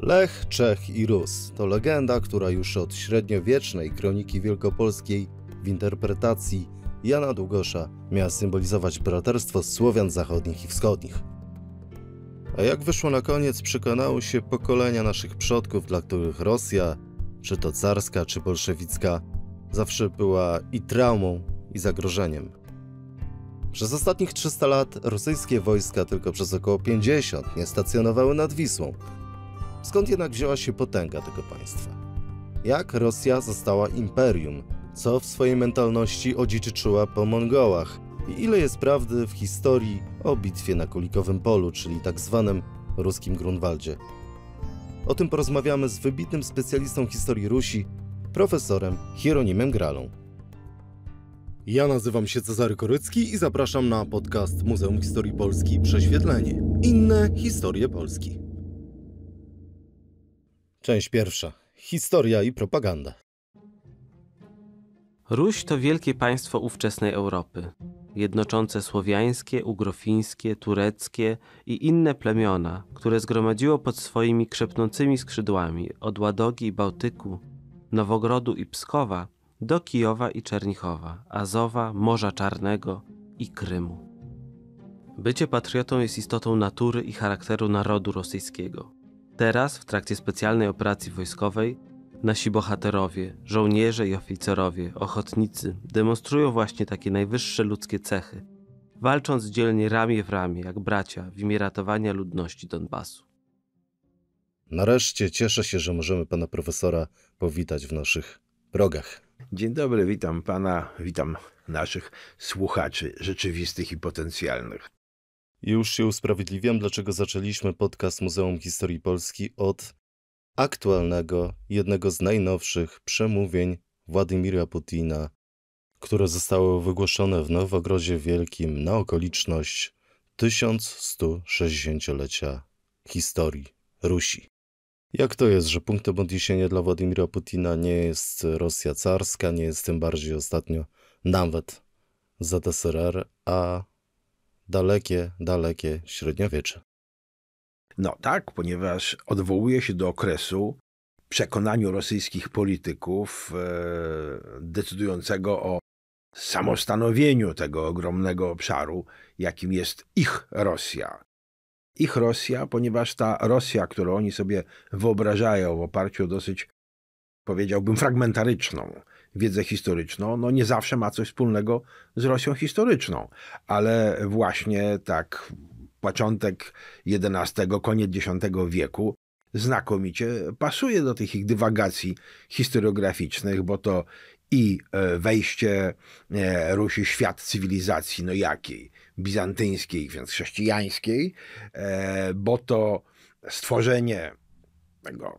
Lech, Czech i Rus to legenda, która już od średniowiecznej kroniki wielkopolskiej w interpretacji Jana Długosza miała symbolizować braterstwo Słowian zachodnich i wschodnich. A jak wyszło na koniec, przekonały się pokolenia naszych przodków, dla których Rosja, czy to carska, czy bolszewicka, zawsze była i traumą, i zagrożeniem. Przez ostatnich 300 lat rosyjskie wojska tylko przez około 50 nie stacjonowały nad Wisłą, Skąd jednak wzięła się potęga tego państwa? Jak Rosja została imperium? Co w swojej mentalności odziedziczyła po Mongołach? I ile jest prawdy w historii o bitwie na Kulikowym Polu, czyli tak zwanym ruskim Grunwaldzie? O tym porozmawiamy z wybitnym specjalistą historii Rusi, profesorem Hieronimem Gralą. Ja nazywam się Cezary Korycki i zapraszam na podcast Muzeum Historii Polski Prześwietlenie. Inne historie Polski. Część pierwsza. Historia i propaganda. Ruś to wielkie państwo ówczesnej Europy, jednoczące słowiańskie, ugrofińskie, tureckie i inne plemiona, które zgromadziło pod swoimi krzepnącymi skrzydłami od Ładogi i Bałtyku, Nowogrodu i Pskowa do Kijowa i Czernichowa, Azowa, Morza Czarnego i Krymu. Bycie patriotą jest istotą natury i charakteru narodu rosyjskiego. Teraz, w trakcie specjalnej operacji wojskowej, nasi bohaterowie, żołnierze i oficerowie, ochotnicy demonstrują właśnie takie najwyższe ludzkie cechy, walcząc dzielnie ramię w ramię, jak bracia, w imię ratowania ludności Donbasu. Nareszcie cieszę się, że możemy pana profesora powitać w naszych progach. Dzień dobry, witam pana, witam naszych słuchaczy rzeczywistych i potencjalnych. Już się usprawiedliwiam, dlaczego zaczęliśmy podcast Muzeum Historii Polski od aktualnego, jednego z najnowszych przemówień Władimira Putina, które zostało wygłoszone w Nowogrodzie Wielkim na okoliczność 1160-lecia historii Rusi. Jak to jest, że punktem odniesienia dla Władimira Putina nie jest Rosja carska, nie jest tym bardziej ostatnio nawet ZSRR, a dalekie, dalekie średniowiecze. No tak, ponieważ odwołuje się do okresu przekonaniu rosyjskich polityków e, decydującego o samostanowieniu tego ogromnego obszaru, jakim jest ich Rosja. Ich Rosja, ponieważ ta Rosja, którą oni sobie wyobrażają w oparciu o dosyć, powiedziałbym, fragmentaryczną wiedzę historyczną, no nie zawsze ma coś wspólnego z Rosją historyczną, ale właśnie tak początek XI, koniec X wieku znakomicie pasuje do tych ich dywagacji historiograficznych, bo to i e, wejście e, Rusi w świat cywilizacji, no jakiej? Bizantyńskiej, więc chrześcijańskiej, e, bo to stworzenie tego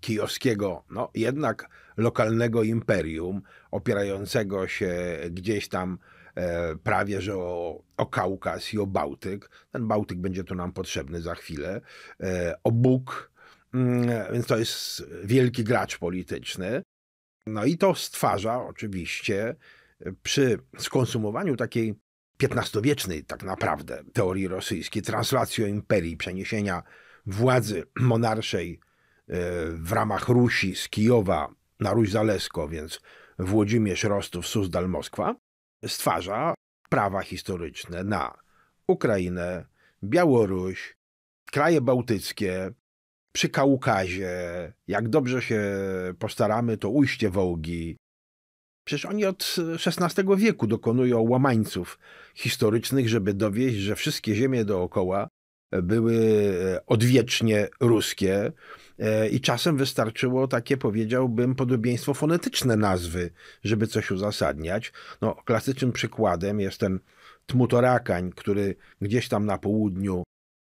kijowskiego, no jednak lokalnego imperium, opierającego się gdzieś tam e, prawie że o, o Kaukaz i o Bałtyk. Ten Bałtyk będzie tu nam potrzebny za chwilę. E, o Bóg, mm, więc to jest wielki gracz polityczny. No i to stwarza oczywiście e, przy skonsumowaniu takiej XV-wiecznej tak naprawdę teorii rosyjskiej, translacją imperii, przeniesienia władzy monarszej E, w ramach Rusi z Kijowa na Ruś Zalesko, więc Włodzimierz Rostów, Suzdal, Moskwa, stwarza prawa historyczne na Ukrainę, Białoruś, kraje bałtyckie, przy Kaukazie, jak dobrze się postaramy, to ujście Wołgi. Przecież oni od XVI wieku dokonują łamańców historycznych, żeby dowieść, że wszystkie ziemie dookoła były e, odwiecznie ruskie, E, I czasem wystarczyło takie, powiedziałbym, podobieństwo fonetyczne nazwy, żeby coś uzasadniać. No, klasycznym przykładem jest ten Tmutorakań, który gdzieś tam na południu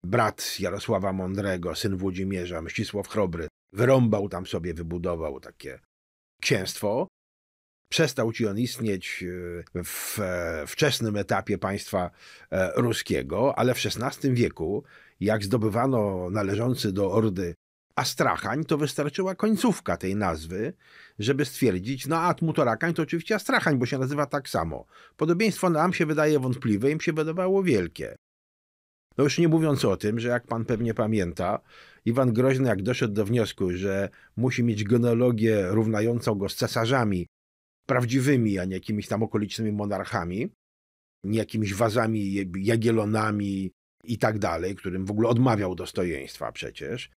brat Jarosława Mądrego, syn Włodzimierza, Mścisław Chrobry, wyrąbał tam sobie, wybudował takie księstwo. Przestał ci on istnieć e, w e, wczesnym etapie państwa ruskiego, ale w XVI wieku, jak zdobywano należący do ordy Astrachań to wystarczyła końcówka tej nazwy, żeby stwierdzić, no a Tmutorakań to oczywiście Astrachań, bo się nazywa tak samo. Podobieństwo nam się wydaje wątpliwe, im się wydawało wielkie. No już nie mówiąc o tym, że jak pan pewnie pamięta, Iwan Groźny jak doszedł do wniosku, że musi mieć genealogię równającą go z cesarzami prawdziwymi, a nie jakimiś tam okolicznymi monarchami, nie jakimiś wazami, jagielonami i tak dalej, którym w ogóle odmawiał dostojeństwa przecież,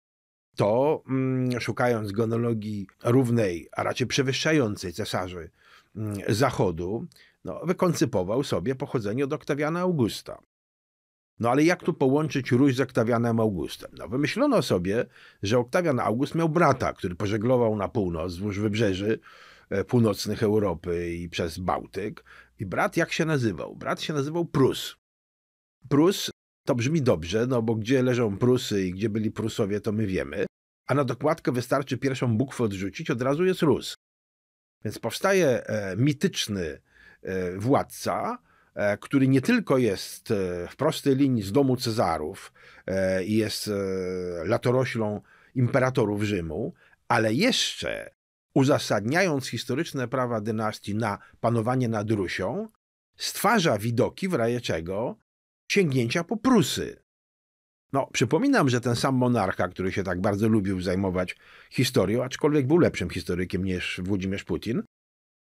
to mm, szukając gonologii równej, a raczej przewyższającej cesarzy mm, Zachodu, no, wykoncypował sobie pochodzenie od Oktawiana Augusta. No ale jak tu połączyć Róś z Oktawianem Augustem? No wymyślono sobie, że Oktawian August miał brata, który pożeglował na północ, wzdłuż wybrzeży e, północnych Europy i przez Bałtyk. I brat jak się nazywał? Brat się nazywał Prus. Prus to brzmi dobrze, no bo gdzie leżą Prusy i gdzie byli Prusowie, to my wiemy. A na dokładkę wystarczy pierwszą bukwę odrzucić, od razu jest Rus. Więc powstaje e, mityczny e, władca, e, który nie tylko jest e, w prostej linii z domu Cezarów e, i jest latoroślą imperatorów Rzymu, ale jeszcze uzasadniając historyczne prawa dynastii na panowanie nad Rusią, stwarza widoki, w razie czego sięgnięcia po Prusy. No, przypominam, że ten sam monarcha, który się tak bardzo lubił zajmować historią, aczkolwiek był lepszym historykiem niż Włodzimierz Putin,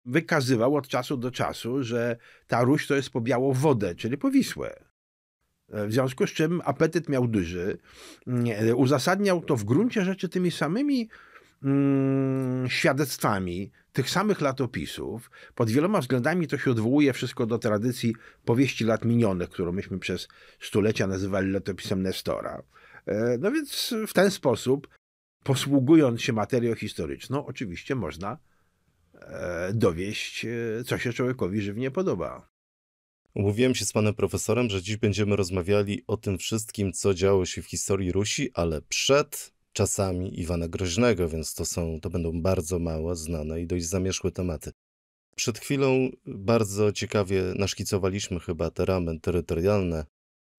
wykazywał od czasu do czasu, że ta Ruś to jest po białą wodę, czyli po Wisłę. E, w związku z czym apetyt miał duży. Mm, e, uzasadniał to w gruncie rzeczy tymi samymi mm, świadectwami tych samych latopisów. Pod wieloma względami to się odwołuje wszystko do tradycji powieści lat minionych, którą myśmy przez stulecia nazywali latopisem Nestora. E, no więc w ten sposób, posługując się materią historyczną, oczywiście można e, dowieść, e, co się człowiekowi żywnie podoba. Umówiłem się z panem profesorem, że dziś będziemy rozmawiali o tym wszystkim, co działo się w historii Rusi, ale przed czasami Iwana Groźnego, więc to są, to będą bardzo mało znane i dość zamieszłe tematy. Przed chwilą bardzo ciekawie naszkicowaliśmy chyba te ramy terytorialne,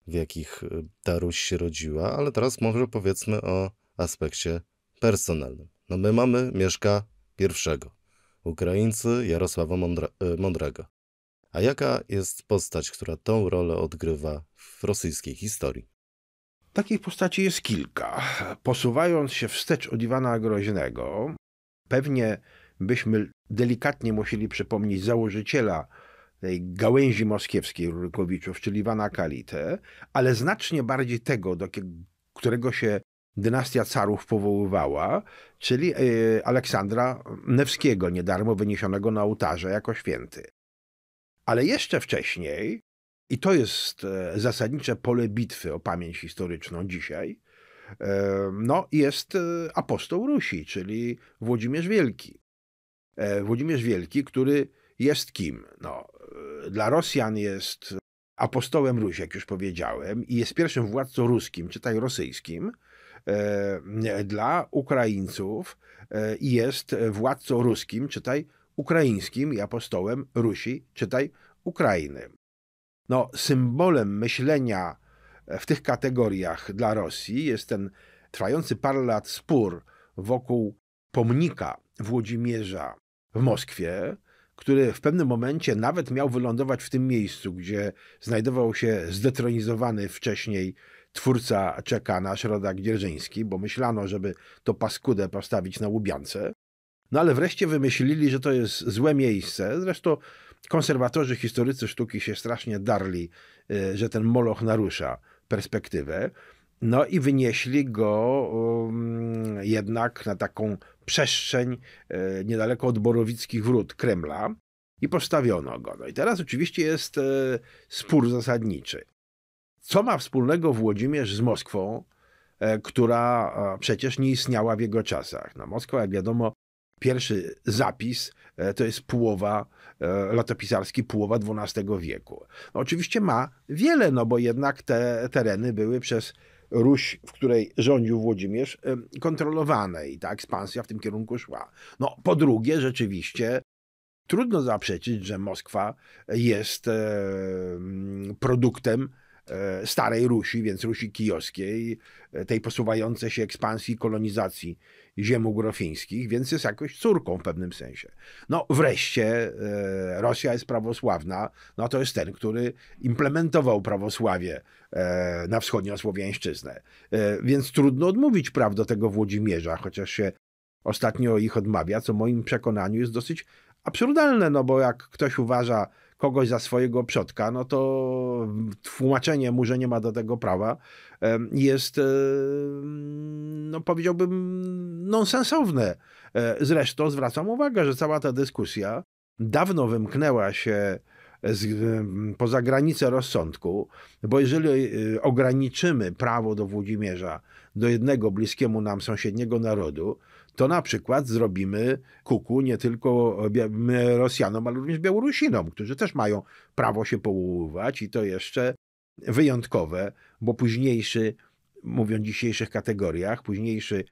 w jakich y, ta Ruś się rodziła, ale teraz może powiedzmy o aspekcie personalnym. No my mamy Mieszka pierwszego, Ukraińcy Jarosława y, Mądra Mądrego. A jaka jest postać, która tą rolę odgrywa w rosyjskiej historii? Takich postaci jest kilka. Posuwając się wstecz od Iwana Groźnego, pewnie byśmy delikatnie musieli przypomnieć założyciela tej gałęzi moskiewskiej Rurykowiczów, czyli Iwana Kalite, ale znacznie bardziej tego, do którego się dynastia carów powoływała, czyli e, Aleksandra Newskiego, niedarmo wyniesionego na ołtarze jako święty. Ale jeszcze wcześniej i to jest e, zasadnicze pole bitwy o pamięć historyczną dzisiaj. E, no, jest e, apostoł Rusi, czyli Włodzimierz Wielki. Włodzimierz Wielki, który jest kim? No, dla Rosjan jest apostołem Rusi, jak już powiedziałem, i jest pierwszym władcą ruskim, czytaj rosyjskim. Dla Ukraińców jest władcą ruskim, czytaj ukraińskim, i apostołem Rusi, czytaj Ukrainy. No, symbolem myślenia e, w tych kategoriach dla Rosji jest ten trwający parę lat spór wokół pomnika Włodzimierza w Moskwie, który w pewnym momencie nawet miał wylądować w tym miejscu, gdzie znajdował się zdetronizowany wcześniej twórca Czekana, Środak Dzierżyński, bo myślano, żeby to paskudę postawić na Łubiance. No ale wreszcie wymyślili, że to jest złe miejsce. Zresztą konserwatorzy, historycy sztuki się strasznie darli, y, że ten Moloch narusza perspektywę. No i wynieśli go um, jednak na taką przestrzeń y, niedaleko od Borowickich Wrót Kremla i postawiono go. No i teraz oczywiście jest y, spór zasadniczy. Co ma wspólnego Włodzimierz z Moskwą, która przecież nie istniała w jego czasach? No, Moskwa, jak wiadomo, Pierwszy zapis e, to jest Pułowa, e, latopisarski Pułowa XII wieku. No oczywiście ma wiele, no bo jednak te tereny były przez Ruś, w której rządził Włodzimierz, kontrolowane i ta ekspansja w tym kierunku szła. No po drugie, rzeczywiście trudno zaprzeczyć, że Moskwa jest e, produktem starej Rusi, więc Rusi kijowskiej, tej posuwającej się ekspansji kolonizacji ziem grofińskich, więc jest jakoś córką w pewnym sensie. No wreszcie e, Rosja jest prawosławna, no to jest ten, który implementował prawosławie e, na wschodnią słowiańszczyznę. E, więc trudno odmówić praw do tego Włodzimierza, chociaż się ostatnio ich odmawia, co moim przekonaniu jest dosyć absurdalne, no bo jak ktoś uważa, kogoś za swojego przodka, no to tłumaczenie mu, że nie ma do tego prawa, jest, e, no powiedziałbym, nonsensowne. E, zresztą zwracam uwagę, że cała ta dyskusja dawno wymknęła się z, e, poza granicę rozsądku, bo jeżeli ograniczymy prawo do Włodzimierza do jednego bliskiemu nam sąsiedniego narodu, to na przykład zrobimy kuku nie tylko Rosjanom, ale również Białorusinom, którzy też mają prawo się połowywać i to jeszcze wyjątkowe, bo późniejszy, mówiąc w dzisiejszych kategoriach, późniejszy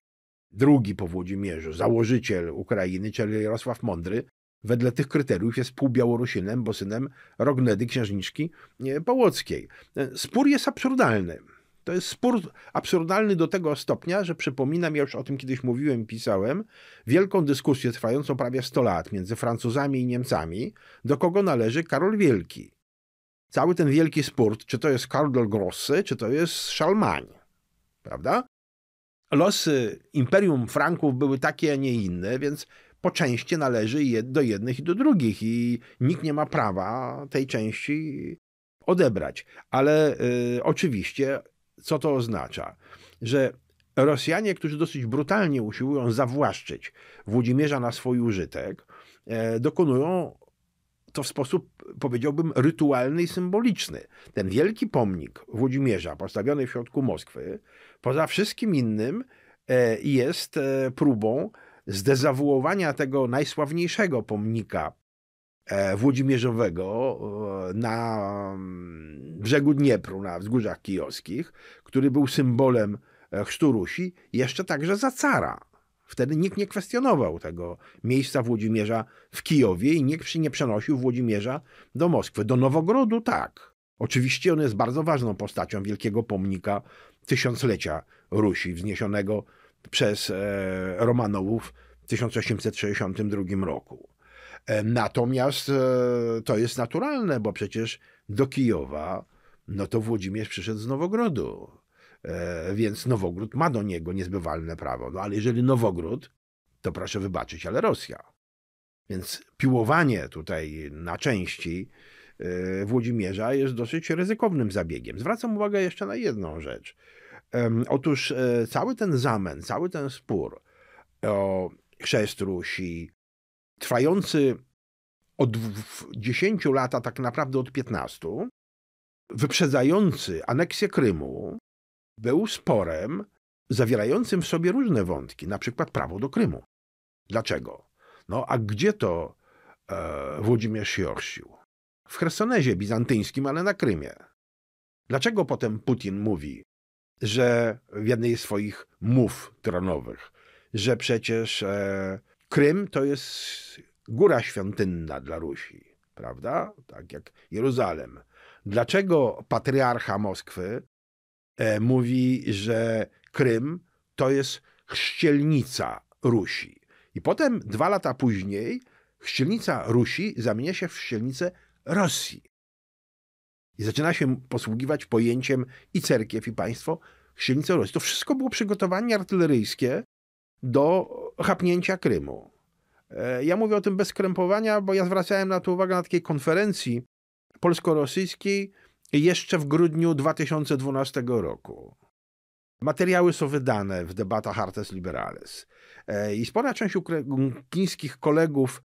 drugi po Włodzimierzu, założyciel Ukrainy, czyli Jarosław Mądry, wedle tych kryteriów jest półbiałorusinem, bo synem Rognedy księżniczki e, Połockiej. E, spór jest absurdalny. To jest spór absurdalny do tego stopnia, że przypominam, ja już o tym kiedyś mówiłem, pisałem, wielką dyskusję trwającą prawie 100 lat między Francuzami i Niemcami, do kogo należy Karol Wielki. Cały ten wielki spór, czy to jest Karol Grossy, czy to jest Charlemagne, prawda? Losy Imperium Franków były takie, a nie inne, więc po części należy do jednych i do drugich i nikt nie ma prawa tej części odebrać. Ale y, oczywiście co to oznacza? Że Rosjanie, którzy dosyć brutalnie usiłują zawłaszczyć Włodzimierza na swój użytek, e, dokonują to w sposób, powiedziałbym, rytualny i symboliczny. Ten wielki pomnik Włodzimierza, postawiony w środku Moskwy, poza wszystkim innym, e, jest e, próbą zdezawuowania tego najsławniejszego pomnika E, Włodzimierzowego e, na mm, brzegu Dniepru, na wzgórzach kijowskich, który był symbolem e, chrztu Rusi, jeszcze także za cara. Wtedy nikt nie kwestionował tego miejsca Włodzimierza w Kijowie i nikt nie przenosił Włodzimierza do Moskwy. Do Nowogrodu tak. Oczywiście on jest bardzo ważną postacią wielkiego pomnika tysiąclecia Rusi, wzniesionego przez Romanowów w 1862 roku. E, natomiast e, to jest naturalne, bo przecież do Kijowa, no to Włodzimierz przyszedł z Nowogrodu. E, więc Nowogród ma do niego niezbywalne prawo. No ale jeżeli Nowogród, to proszę wybaczyć, ale Rosja. Więc piłowanie tutaj na części Włodzimierza jest dosyć ryzykownym zabiegiem. Zwracam uwagę jeszcze na jedną rzecz. Otóż cały ten zamęt, cały ten spór o chrzest Rusi, trwający od 10 lat, a tak naprawdę od 15, wyprzedzający aneksję Krymu, był sporem zawierającym w sobie różne wątki, na przykład prawo do Krymu. Dlaczego? No a gdzie to e, Włodzimierz się orsił? W Chersonezie bizantyńskim, ale na Krymie. Dlaczego potem Putin mówi, że w jednej z swoich mów tronowych, że przecież e, Krym to jest góra świątynna dla Rusi, prawda? Tak jak Jeruzalem. Dlaczego patriarcha Moskwy e, mówi, że Krym to jest chrzcielnica Rusi? I potem dwa lata później chrzcielnica Rusi zamienia się w chrzcielnicę Rosji. I zaczyna się posługiwać pojęciem i cerkiew, i państwo chrzcielnicę Rosji. To wszystko było przygotowanie artyleryjskie do chapnięcia Krymu. E, ja mówię o tym bez krępowania, bo ja zwracałem na to uwagę na takiej konferencji polsko-rosyjskiej jeszcze w grudniu 2012 roku. Materiały są wydane w debatach Artes Liberales. E, I spora część ukraińskich kolegów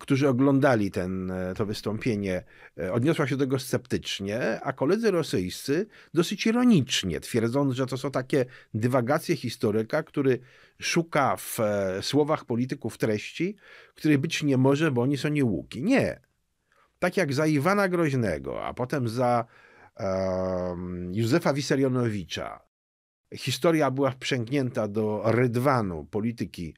którzy oglądali ten, e, to wystąpienie, e, odniosła się do tego sceptycznie, a koledzy rosyjscy dosyć ironicznie, twierdząc, że to są takie dywagacje historyka, który szuka w e, słowach polityków treści, której być nie może, bo oni są niełuki. Nie. Tak jak za Iwana Groźnego, a potem za um, Józefa Wiserionowicza, historia była wprzęgnięta do rydwanu polityki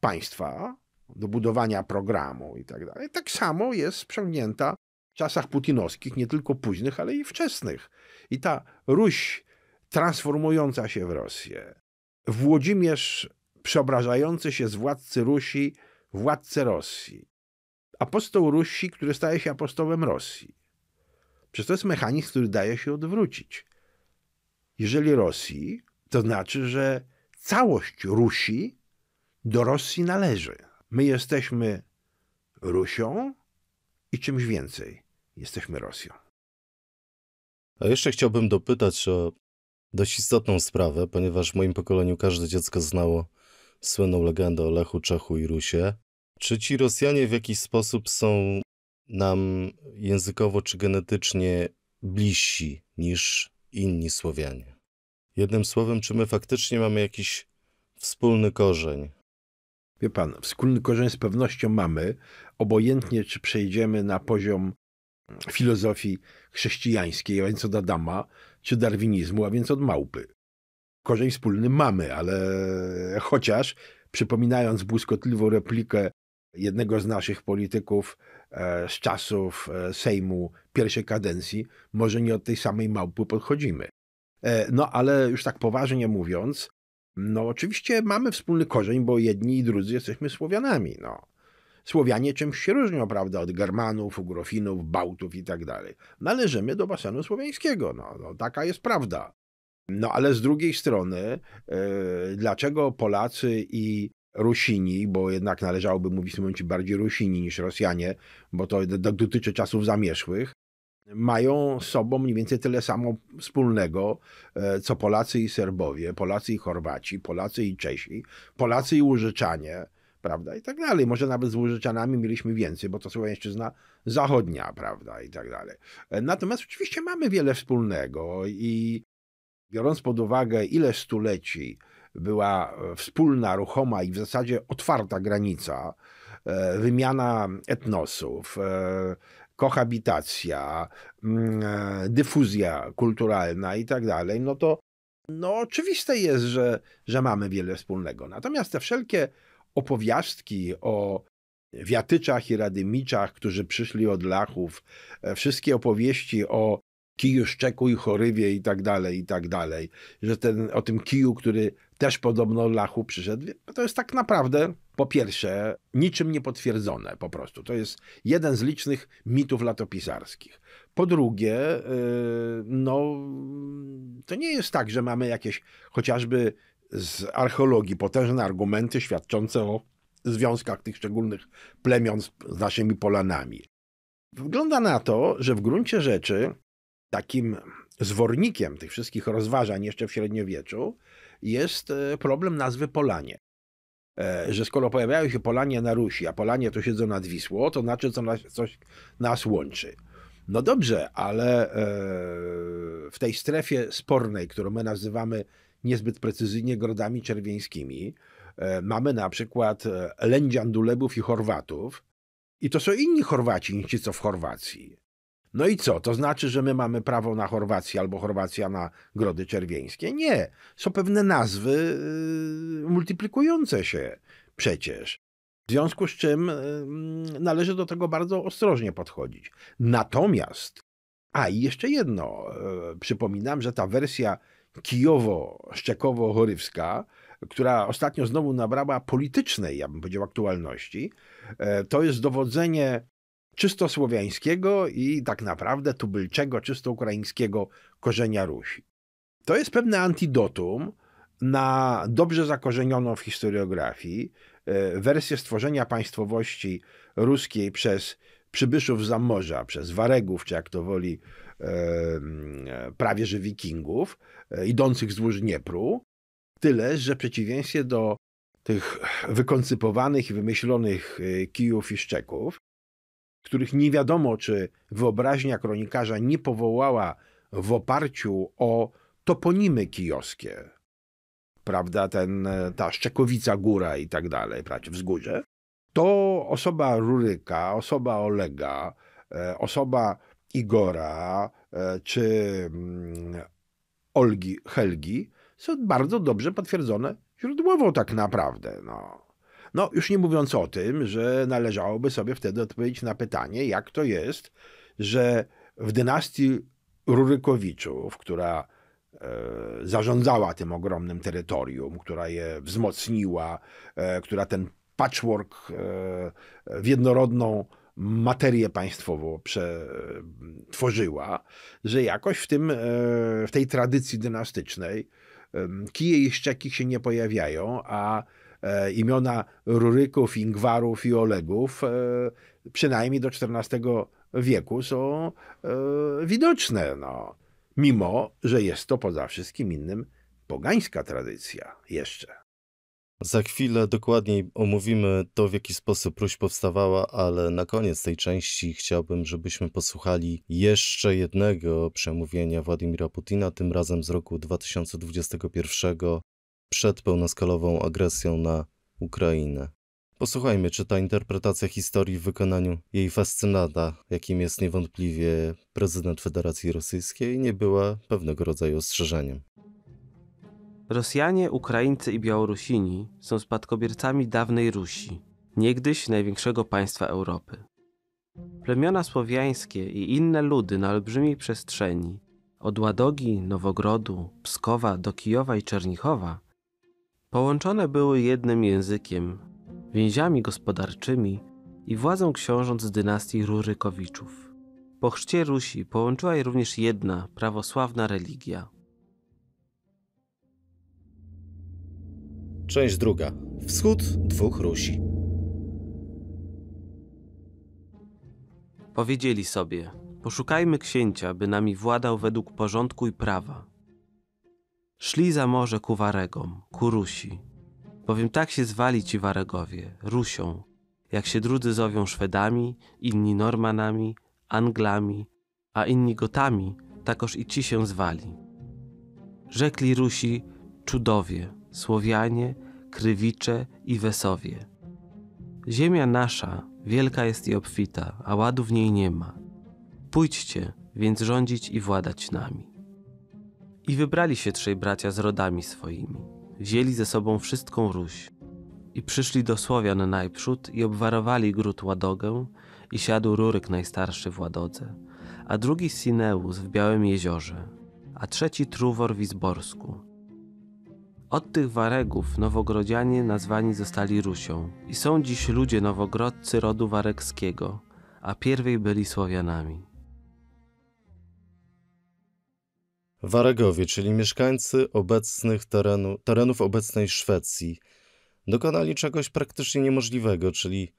państwa, do budowania programu i tak dalej. Tak samo jest sprzęgnięta w czasach putinowskich, nie tylko późnych, ale i wczesnych. I ta Ruś transformująca się w Rosję, Włodzimierz przeobrażający się z władcy Rusi władcy władcę Rosji, apostoł Rusi, który staje się apostołem Rosji. Przecież to jest mechanizm, który daje się odwrócić. Jeżeli Rosji, to znaczy, że całość Rusi do Rosji należy. My jesteśmy Rusią i czymś więcej. Jesteśmy Rosją. A jeszcze chciałbym dopytać o dość istotną sprawę, ponieważ w moim pokoleniu każde dziecko znało słynną legendę o Lechu, Czechu i Rusie. Czy ci Rosjanie w jakiś sposób są nam językowo czy genetycznie bliżsi niż inni Słowianie? Jednym słowem, czy my faktycznie mamy jakiś wspólny korzeń Wie pan, wspólny korzeń z pewnością mamy, obojętnie czy przejdziemy na poziom filozofii chrześcijańskiej, a więc od Adama, czy darwinizmu, a więc od małpy. Korzeń wspólny mamy, ale chociaż przypominając błyskotliwą replikę jednego z naszych polityków e, z czasów e, Sejmu pierwszej kadencji, może nie od tej samej małpy podchodzimy. E, no ale już tak poważnie mówiąc, no oczywiście mamy wspólny korzeń, bo jedni i drudzy jesteśmy Słowianami, no. Słowianie czymś się różnią, prawda, od Germanów, Ugrofinów, Bałtów i tak dalej. Należymy do basenu słowiańskiego, no, no taka jest prawda. No ale z drugiej strony, yy, dlaczego Polacy i Rusini, bo jednak należałoby mówić w tym momencie bardziej Rusini niż Rosjanie, bo to dotyczy czasów zamierzchłych, mają sobą mniej więcej tyle samo wspólnego, e, co Polacy i Serbowie, Polacy i Chorwaci, Polacy i Czesi, Polacy i Łużyczanie, prawda, i tak dalej. Może nawet z Łużyczanami mieliśmy więcej, bo to Słowiańszczyzna zachodnia, prawda, i tak dalej. E, natomiast oczywiście mamy wiele wspólnego i biorąc pod uwagę, ile stuleci była wspólna, ruchoma i w zasadzie otwarta granica, e, wymiana etnosów, kohabitacja, mm, e, dyfuzja kulturalna i tak dalej, no to no oczywiste jest, że, że mamy wiele wspólnego. Natomiast te wszelkie opowiastki o wiatyczach i radymiczach, którzy przyszli od Lachów, e, wszystkie opowieści o kiju Szczeku i Chorywie i tak dalej, i tak dalej, że ten, o tym kiju, który też podobno od Lachu przyszedł, to jest tak naprawdę po pierwsze, niczym nie potwierdzone po prostu. To jest jeden z licznych mitów latopisarskich. Po drugie, y, no, to nie jest tak, że mamy jakieś chociażby z archeologii potężne argumenty świadczące o związkach tych szczególnych plemion z naszymi polanami. Wygląda na to, że w gruncie rzeczy takim zwornikiem tych wszystkich rozważań jeszcze w średniowieczu jest y, problem nazwy Polanie. E, że skoro pojawiają się Polanie na Rusi, a Polanie to siedzą nad Wisło, to znaczy co nas, coś nas łączy. No dobrze, ale e, w tej strefie spornej, którą my nazywamy niezbyt precyzyjnie grodami czerwieńskimi, e, mamy na przykład Lędzian, Dulebów i Chorwatów. I to są inni Chorwaci niż ci, co w Chorwacji. No i co? To znaczy, że my mamy prawo na Chorwację albo Chorwacja na Grody Czerwieńskie? Nie. Są pewne nazwy y, multiplikujące się przecież. W związku z czym y, mm, należy do tego bardzo ostrożnie podchodzić. Natomiast, a i jeszcze jedno, y, przypominam, że ta wersja kijowo-szczekowo-chorywska, która ostatnio znowu nabrała politycznej, ja bym powiedział, aktualności, to jest dowodzenie czysto słowiańskiego i tak naprawdę tubylczego, czysto ukraińskiego korzenia Rusi. To jest pewne antidotum na dobrze zakorzenioną w historiografii e, wersję stworzenia państwowości ruskiej przez przybyszów z morza, przez Waregów, czy jak to woli, e, e, prawie że wikingów, idących wzdłuż Dniepru. Tyle, że w przeciwieństwie do tych wykoncypowanych i wymyślonych kijów i szczeków, których nie wiadomo, czy wyobraźnia kronikarza nie powołała w oparciu o toponimy kijowskie. Prawda, ten, e, ta Szczekowica Góra i tak dalej, prawda, wzgórze. To osoba Ruryka, osoba Olega, e, osoba Igora e, czy mm, Olgi, Helgi są bardzo dobrze potwierdzone źródłowo tak naprawdę. No. No, już nie mówiąc o tym, że należałoby sobie wtedy odpowiedzieć na pytanie, jak to jest, że w dynastii Rurykowiczów, która e, zarządzała tym ogromnym terytorium, która je wzmocniła, e, która ten patchwork e, w jednorodną materię państwową przetworzyła, że jakoś w, tym, w tej tradycji dynastycznej kije i szczeki się nie pojawiają, a E, imiona Ruryków, Ingwarów i Olegów, e, przynajmniej do XIV wieku, są e, widoczne. No. Mimo, że jest to poza wszystkim innym pogańska tradycja jeszcze. Za chwilę dokładniej omówimy to, w jaki sposób Ruś powstawała, ale na koniec tej części chciałbym, żebyśmy posłuchali jeszcze jednego przemówienia Władimira Putina, tym razem z roku 2021, przed pełnoskalową agresją na Ukrainę. Posłuchajmy, czy ta interpretacja historii w wykonaniu jej fascynata, jakim jest niewątpliwie prezydent Federacji Rosyjskiej, nie była pewnego rodzaju ostrzeżeniem. Rosjanie, Ukraińcy i Białorusini są spadkobiercami dawnej Rusi, niegdyś największego państwa Europy. Plemiona słowiańskie i inne ludy na olbrzymiej przestrzeni, od Ładogi, Nowogrodu, Pskowa do Kijowa i Czernichowa, Połączone były jednym językiem, więziami gospodarczymi i władzą książąt z dynastii Rurykowiczów. Po chrzcie Rusi połączyła je również jedna prawosławna religia. Część druga. Wschód dwóch Rusi. Powiedzieli sobie: Poszukajmy księcia, by nami władał według porządku i prawa Szli za morze ku Waregom, ku Rusi. Bowiem tak się zwali ci Waregowie, Rusią, jak się drudzy zowią Szwedami, inni Normanami, Anglami, a inni Gotami, takoż i ci się zwali. Rzekli Rusi Czudowie, Słowianie, Krywicze i Wesowie. Ziemia nasza wielka jest i obfita, a ładu w niej nie ma. Pójdźcie więc rządzić i władać nami. I wybrali się trzej bracia z rodami swoimi. Wzięli ze sobą wszystką Ruś. I przyszli do Słowian najprzód i obwarowali gród Ładogę i siadł Ruryk najstarszy w Ładodze, a drugi Sineus w Białym Jeziorze, a trzeci Truwor w Izborsku. Od tych Waregów nowogrodzianie nazwani zostali Rusią i są dziś ludzie nowogrodcy rodu wareckiego, a pierwej byli Słowianami. Waregowie, czyli mieszkańcy obecnych terenu, terenów obecnej Szwecji, dokonali czegoś praktycznie niemożliwego, czyli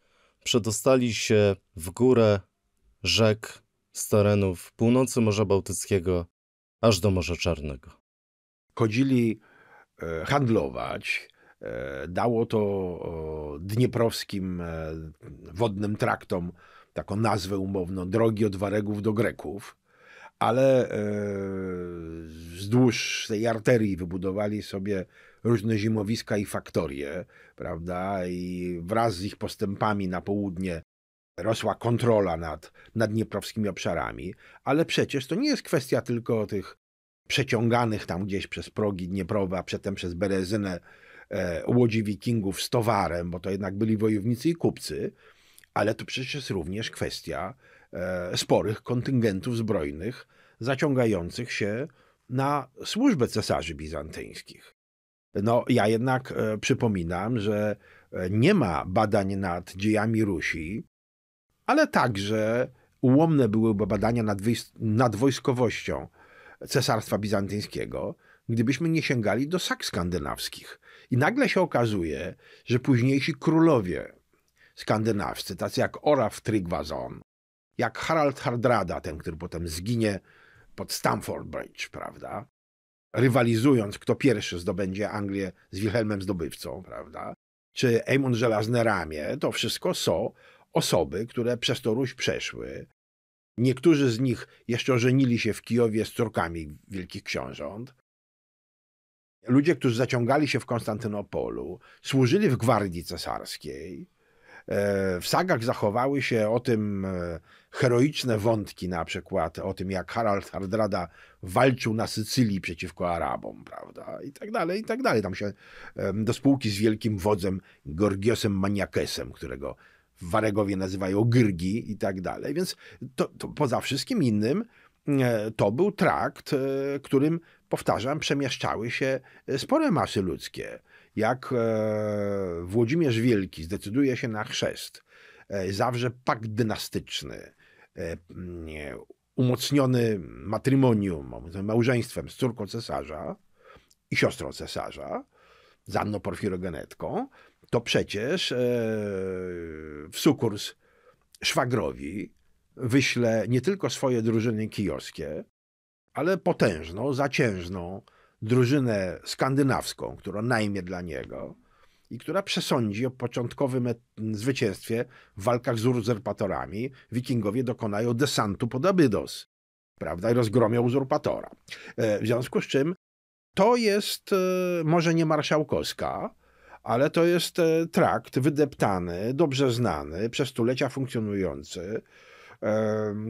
przedostali się w górę rzek z terenów północy Morza Bałtyckiego aż do Morza Czarnego. Chodzili e, handlować. E, dało to dnieprowskim e, wodnym traktom taką nazwę umowną drogi od Waregów do Greków ale e, wzdłuż tej arterii wybudowali sobie różne zimowiska i faktorie, prawda? I wraz z ich postępami na południe rosła kontrola nad, nad dnieprowskimi obszarami, ale przecież to nie jest kwestia tylko tych przeciąganych tam gdzieś przez progi Dnieprowa, a przedtem przez Berezynę e, łodzi wikingów z towarem, bo to jednak byli wojownicy i kupcy, ale to przecież jest również kwestia E, sporych kontyngentów zbrojnych zaciągających się na służbę cesarzy bizantyńskich. No, ja jednak e, przypominam, że e, nie ma badań nad dziejami Rusi, ale także ułomne byłyby badania nad, nad wojskowością cesarstwa bizantyńskiego, gdybyśmy nie sięgali do sak skandynawskich. I nagle się okazuje, że późniejsi królowie skandynawscy, tacy jak Olaf Trygvason, jak Harald Hardrada, ten, który potem zginie pod Stamford Bridge, prawda? Rywalizując, kto pierwszy zdobędzie Anglię z Wilhelmem Zdobywcą, prawda? Czy Eamon Żelazne Ramię, to wszystko są osoby, które przez to Ruś przeszły. Niektórzy z nich jeszcze ożenili się w Kijowie z córkami wielkich książąt. Ludzie, którzy zaciągali się w Konstantynopolu, służyli w gwardii cesarskiej. E, w sagach zachowały się o tym e, heroiczne wątki na przykład o tym, jak Harald Hardrada walczył na Sycylii przeciwko Arabom, prawda, i tak dalej, i tak dalej. Tam się do spółki z wielkim wodzem Gorgiosem Maniakesem, którego Waregowie nazywają Gyrgi i tak dalej. Więc to, to poza wszystkim innym e, to był trakt, e, którym, powtarzam, przemieszczały się spore masy ludzkie. Jak e, Włodzimierz Wielki zdecyduje się na chrzest, zawrze pakt dynastyczny, E, mm, e, umocniony matrymonium, małżeństwem z córką cesarza i siostrą cesarza, z Anną Porfirogenetką, to przecież e, w sukurs szwagrowi wyśle nie tylko swoje drużyny kijowskie, ale potężną, zaciężną drużynę skandynawską, którą najmie dla niego – i która przesądzi o początkowym zwycięstwie w walkach z uzurpatorami. Wikingowie dokonają desantu pod Abydos, prawda, i rozgromią uzurpatora. E, w związku z czym to jest e, może nie marszałkowska, ale to jest e, trakt wydeptany, dobrze znany, przez stulecia funkcjonujący,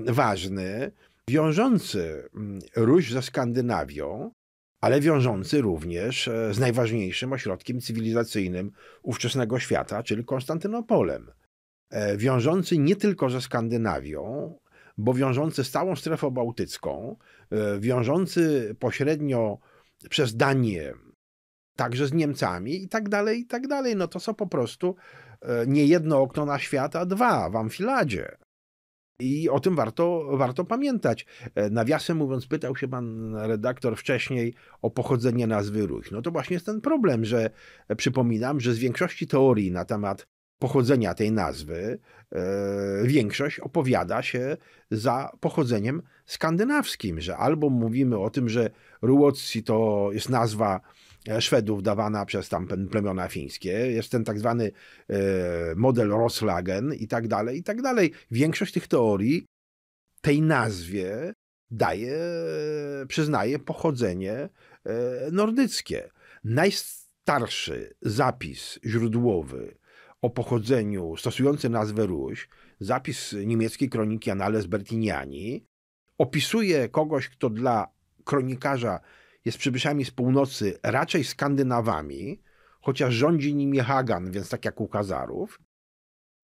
ważny, wiążący mm, Ruś ze Skandynawią, ale wiążący również e, z najważniejszym ośrodkiem cywilizacyjnym ówczesnego świata, czyli Konstantynopolem. E, wiążący nie tylko ze Skandynawią, bo wiążący z całą strefą bałtycką, e, wiążący pośrednio przez Danię, także z Niemcami i tak dalej, i tak dalej. No to są po prostu nie jedno okno na świat, a dwa w Amfiladzie. I o tym warto, warto pamiętać. E, nawiasem mówiąc, pytał się pan redaktor wcześniej o pochodzenie nazwy Ruś. No to właśnie jest ten problem, że e, przypominam, że z większości teorii na temat pochodzenia tej nazwy, e, większość opowiada się za pochodzeniem skandynawskim, że albo mówimy o tym, że Ruotsi to jest nazwa E, Szwedów dawana przez tam plemiona fińskie, jest ten tak zwany e, model Roslagen i tak dalej, i tak dalej. Większość tych teorii tej nazwie daje, przyznaje pochodzenie e, nordyckie. Najstarszy zapis źródłowy o pochodzeniu stosujący nazwę Ruś, zapis niemieckiej kroniki Annales Bertiniani, opisuje kogoś, kto dla kronikarza jest przybyszami z północy, raczej Skandynawami, chociaż rządzi nimi Hagan, więc tak jak u Kazarów.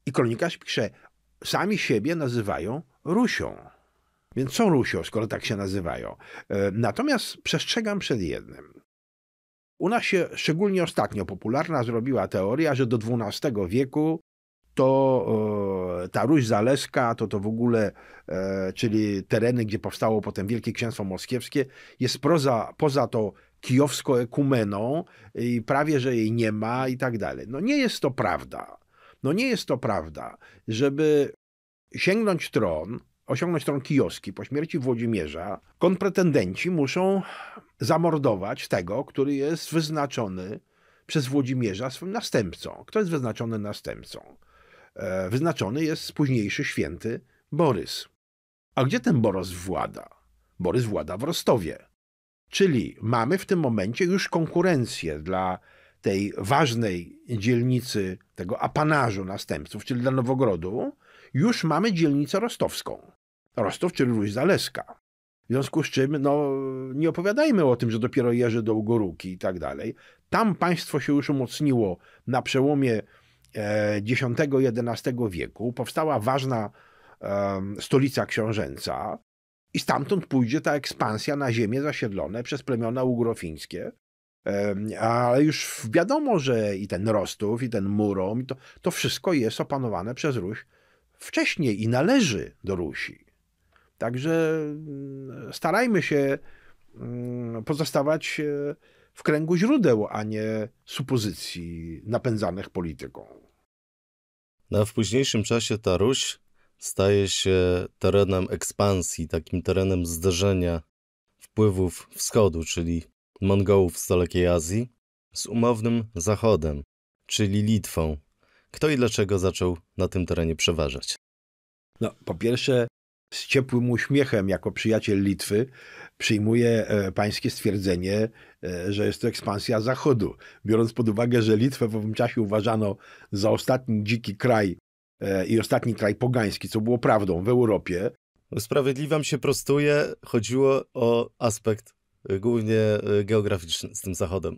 I kronikarz pisze, sami siebie nazywają Rusią. Więc są Rusią, skoro tak się nazywają. E, natomiast przestrzegam przed jednym. U nas się szczególnie ostatnio popularna zrobiła teoria, że do XII wieku to e, ta Ruś Zaleska, to to w ogóle, e, czyli tereny, gdzie powstało potem Wielkie Księstwo Moskiewskie, jest proza, poza to kijowską ekumeną i prawie, że jej nie ma i tak dalej. No nie jest to prawda. No nie jest to prawda, żeby sięgnąć tron, osiągnąć tron kijowski po śmierci Włodzimierza, konpretendenci muszą zamordować tego, który jest wyznaczony przez Włodzimierza swym następcą. Kto jest wyznaczony następcą? E, wyznaczony jest późniejszy święty Borys. A gdzie ten Borys włada? Borys włada w Rostowie. Czyli mamy w tym momencie już konkurencję dla tej ważnej dzielnicy, tego apanarzu następców, czyli dla Nowogrodu, już mamy dzielnicę rostowską. Rostow, czyli Ruś Zaleska. W związku z czym, no, nie opowiadajmy o tym, że dopiero jeży do Ugoruki i tak dalej. Tam państwo się już umocniło na przełomie X-XI wieku powstała ważna stolica książęca i stamtąd pójdzie ta ekspansja na ziemię zasiedlone przez plemiona ugrofińskie. Ale już wiadomo, że i ten Rostów, i ten Murom, to, to wszystko jest opanowane przez Ruś wcześniej i należy do Rusi. Także mm, starajmy się mm, pozostawać e, w kręgu źródeł, a nie supozycji napędzanych polityką. No, w późniejszym czasie ta Ruś staje się terenem ekspansji, takim terenem zderzenia wpływów wschodu, czyli Mongołów z dalekiej Azji, z umownym zachodem, czyli Litwą. Kto i dlaczego zaczął na tym terenie przeważać? No, po pierwsze, z ciepłym uśmiechem jako przyjaciel Litwy przyjmuje e, pańskie stwierdzenie, e, że jest to ekspansja Zachodu. Biorąc pod uwagę, że Litwę w owym czasie uważano za ostatni dziki kraj e, i ostatni kraj pogański, co było prawdą w Europie. Sprawiedliwam się, prostuję. Chodziło o aspekt głównie geograficzny z tym Zachodem.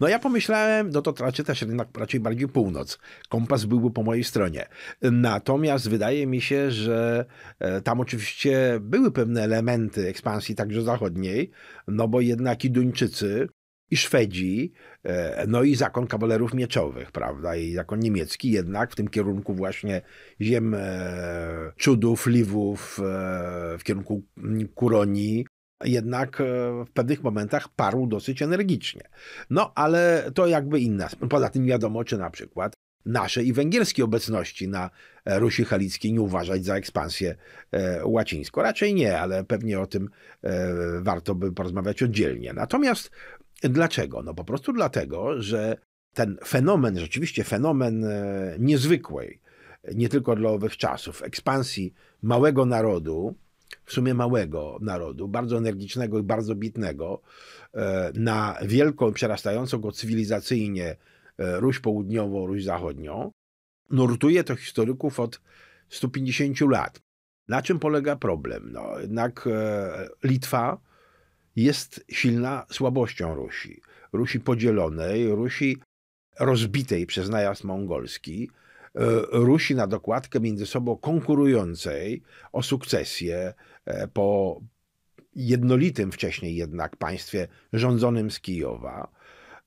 No ja pomyślałem, no to tracę też jednak raczej bardziej północ. Kompas byłby po mojej stronie. Natomiast wydaje mi się, że e, tam oczywiście były pewne elementy ekspansji także zachodniej, no bo jednak i Duńczycy, i Szwedzi, e, no i zakon kawalerów mieczowych, prawda, i zakon niemiecki jednak w tym kierunku właśnie ziem e, Czudów, Liwów, e, w kierunku koronii jednak e, w pewnych momentach parł dosyć energicznie. No ale to jakby inna. Poza tym wiadomo, czy na przykład nasze i węgierskie obecności na e, Rusi Halickiej nie uważać za ekspansję e, łacińską. Raczej nie, ale pewnie o tym warto by porozmawiać oddzielnie. Natomiast dlaczego? No po prostu dlatego, że ten fenomen, rzeczywiście fenomen niezwykłej, nie tylko dla owych czasów, ekspansji małego narodu, w sumie małego narodu, bardzo energicznego i bardzo bitnego, e, na wielką, przerastającą go cywilizacyjnie e, Ruś Południową, Ruś Zachodnią, nurtuje to historyków od 150 lat. Na czym polega problem? No, jednak e, Litwa jest silna słabością Rusi. Rusi podzielonej, Rusi rozbitej przez najazd mongolski, E, rusi na dokładkę między sobą konkurującej o sukcesję e, po jednolitym wcześniej jednak państwie rządzonym z Kijowa.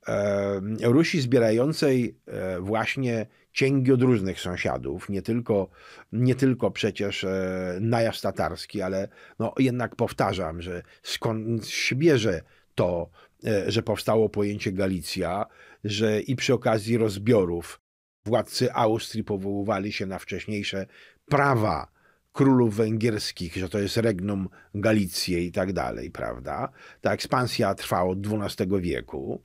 E, rusi zbierającej właśnie cięgi od różnych sąsiadów, nie tylko, nie tylko przecież najazd tatarski, ale no jednak powtarzam, że skąd się bierze to, że powstało pojęcie Galicja, że i przy okazji rozbiorów Władcy Austrii powoływali się na wcześniejsze prawa królów węgierskich, że to jest regnum Galicji i tak dalej, prawda? Ta ekspansja trwała od XII wieku.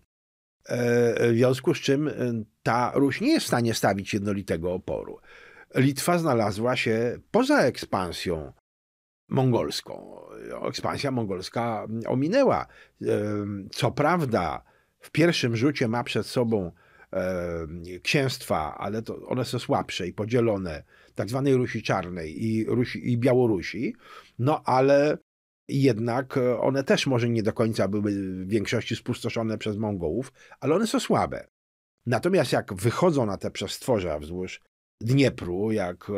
E, w związku z czym e, ta Ruś nie jest w stanie stawić jednolitego oporu. Litwa znalazła się poza ekspansją mongolską. Ekspansja mongolska ominęła. E, co prawda, w pierwszym rzucie ma przed sobą E, księstwa, ale to one są słabsze i podzielone, tak zwanej Rusi Czarnej i, Rusi, i Białorusi, no ale jednak e, one też może nie do końca były w większości spustoszone przez Mongołów, ale one są słabe. Natomiast jak wychodzą na te przestworza wzdłuż Dniepru, jak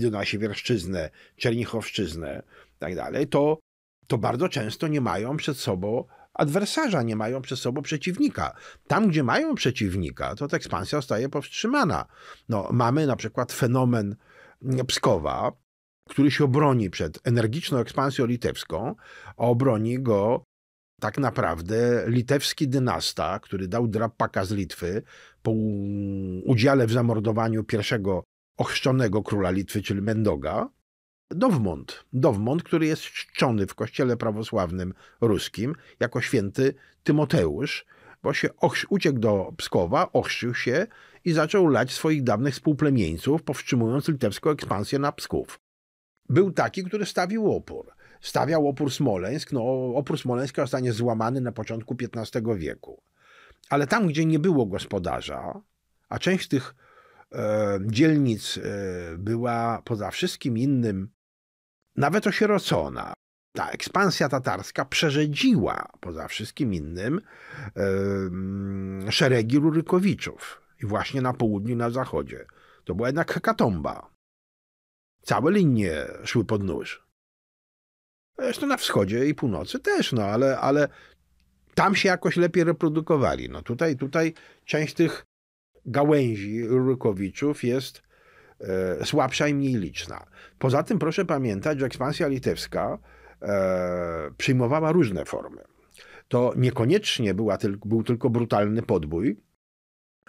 e, na Siewierszczyznę, Czernichowszczyznę i tak dalej, to, to bardzo często nie mają przed sobą adwersarza, nie mają przed sobą przeciwnika. Tam, gdzie mają przeciwnika, to ta ekspansja zostaje powstrzymana. No, mamy na przykład fenomen mm, Pskowa, który się obroni przed energiczną ekspansją litewską, a obroni go tak naprawdę litewski dynasta, który dał drapaka z Litwy po udziale w zamordowaniu pierwszego ochrzczonego króla Litwy, czyli Mendoga, Dowmont. Dowmont, który jest czczony w kościele prawosławnym ruskim jako święty Tymoteusz, bo się uciekł do Pskowa, ochrzcił się i zaczął lać swoich dawnych współplemieńców, powstrzymując litewską ekspansję na Psków. Był taki, który stawił opór. Stawiał opór Smoleńsk. No, opór Smoleńska zostanie złamany na początku XV wieku. Ale tam, gdzie nie było gospodarza, a część tych e, dzielnic e, była poza wszystkim innym nawet osierocona, ta ekspansja tatarska przerzedziła, poza wszystkim innym, szeregi Rurykowiczów. I właśnie na południu na zachodzie. To była jednak hekatomba. Całe linie szły pod nóż. Zresztą na wschodzie i północy też, no ale, ale tam się jakoś lepiej reprodukowali. No tutaj, tutaj część tych gałęzi Rurykowiczów jest E, słabsza i mniej liczna. Poza tym proszę pamiętać, że ekspansja litewska e, przyjmowała różne formy. To niekoniecznie była, był tylko brutalny podbój.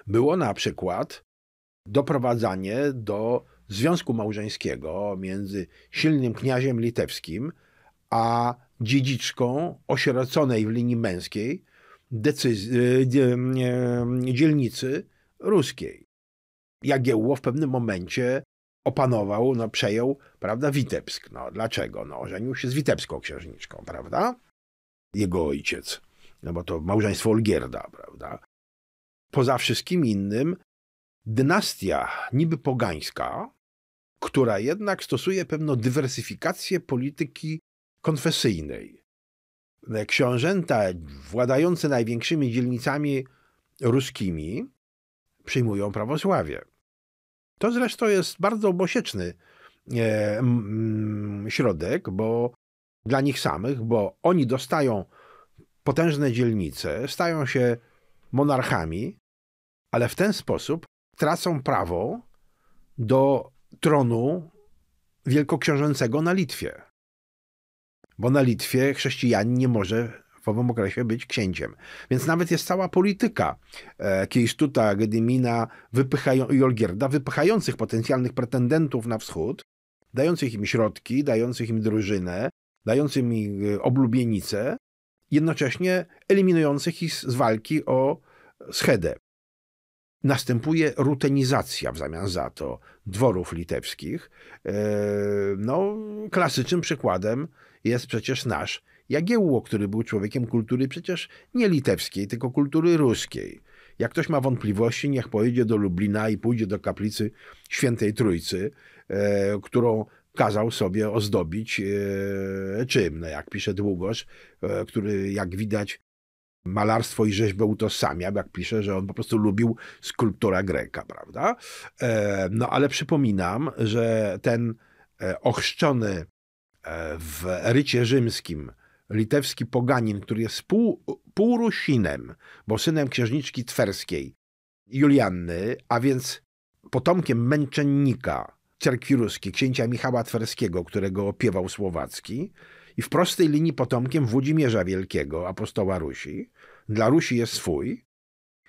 Było na przykład doprowadzanie do związku małżeńskiego między silnym kniaziem litewskim a dziedziczką osieroconej w linii męskiej e, dzielnicy ruskiej. Jagiełło w pewnym momencie opanował, no przejął, prawda, Witebsk. No dlaczego? No ożenił się z witebską księżniczką, prawda? Jego ojciec. No bo to małżeństwo Olgierda, prawda? Poza wszystkim innym, dynastia niby pogańska, która jednak stosuje pewną dywersyfikację polityki konfesyjnej. Książęta władające największymi dzielnicami ruskimi przyjmują prawosławie. To zresztą jest bardzo obosieczny e, środek, bo dla nich samych, bo oni dostają potężne dzielnice, stają się monarchami, ale w ten sposób tracą prawo do tronu wielkoksiążęcego na Litwie. Bo na Litwie chrześcijanin nie może w owym okresie być księciem. Więc nawet jest cała polityka e, Kiejsztuta, Gedymina wypychają, i Olgierda wypychających potencjalnych pretendentów na wschód, dających im środki, dających im drużynę, dających im e, oblubienice, jednocześnie eliminujących ich z walki o schedę. Następuje rutynizacja w zamian za to dworów litewskich. E, no, klasycznym przykładem jest przecież nasz Jagiełło, który był człowiekiem kultury przecież nie litewskiej, tylko kultury ruskiej. Jak ktoś ma wątpliwości, niech pojedzie do Lublina i pójdzie do kaplicy Świętej Trójcy, e, którą kazał sobie ozdobić e, czym? No, jak pisze Długosz, e, który jak widać malarstwo i rzeźbę utożsamiam, jak pisze, że on po prostu lubił skulptura greka, prawda? E, no ale przypominam, że ten e, ochrzczony e, w rycie rzymskim litewski poganin, który jest pół, półrusinem, bo synem księżniczki twerskiej, Julianny, a więc potomkiem męczennika cerkwi ruskiej, księcia Michała Twerskiego, którego opiewał Słowacki, i w prostej linii potomkiem Włodzimierza Wielkiego, apostoła Rusi. Dla Rusi jest swój,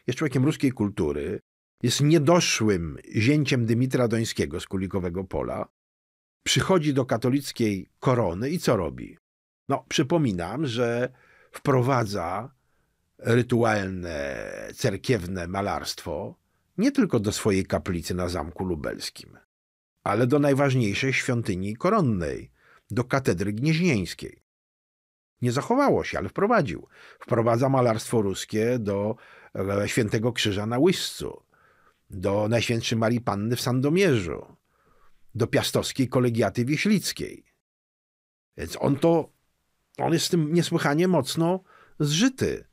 jest człowiekiem ruskiej kultury, jest niedoszłym zięciem Dymitra Dońskiego z Kulikowego Pola, przychodzi do katolickiej korony i co robi? No, przypominam, że wprowadza rytualne, cerkiewne malarstwo nie tylko do swojej kaplicy na Zamku Lubelskim, ale do najważniejszej świątyni koronnej, do katedry gnieźnieńskiej. Nie zachowało się, ale wprowadził. Wprowadza malarstwo ruskie do e, Świętego Krzyża na Łyscu, do Najświętszej Marii Panny w Sandomierzu, do Piastowskiej Kolegiaty Wieślickiej. Więc on to on jest z tym niesłychanie mocno zżyty.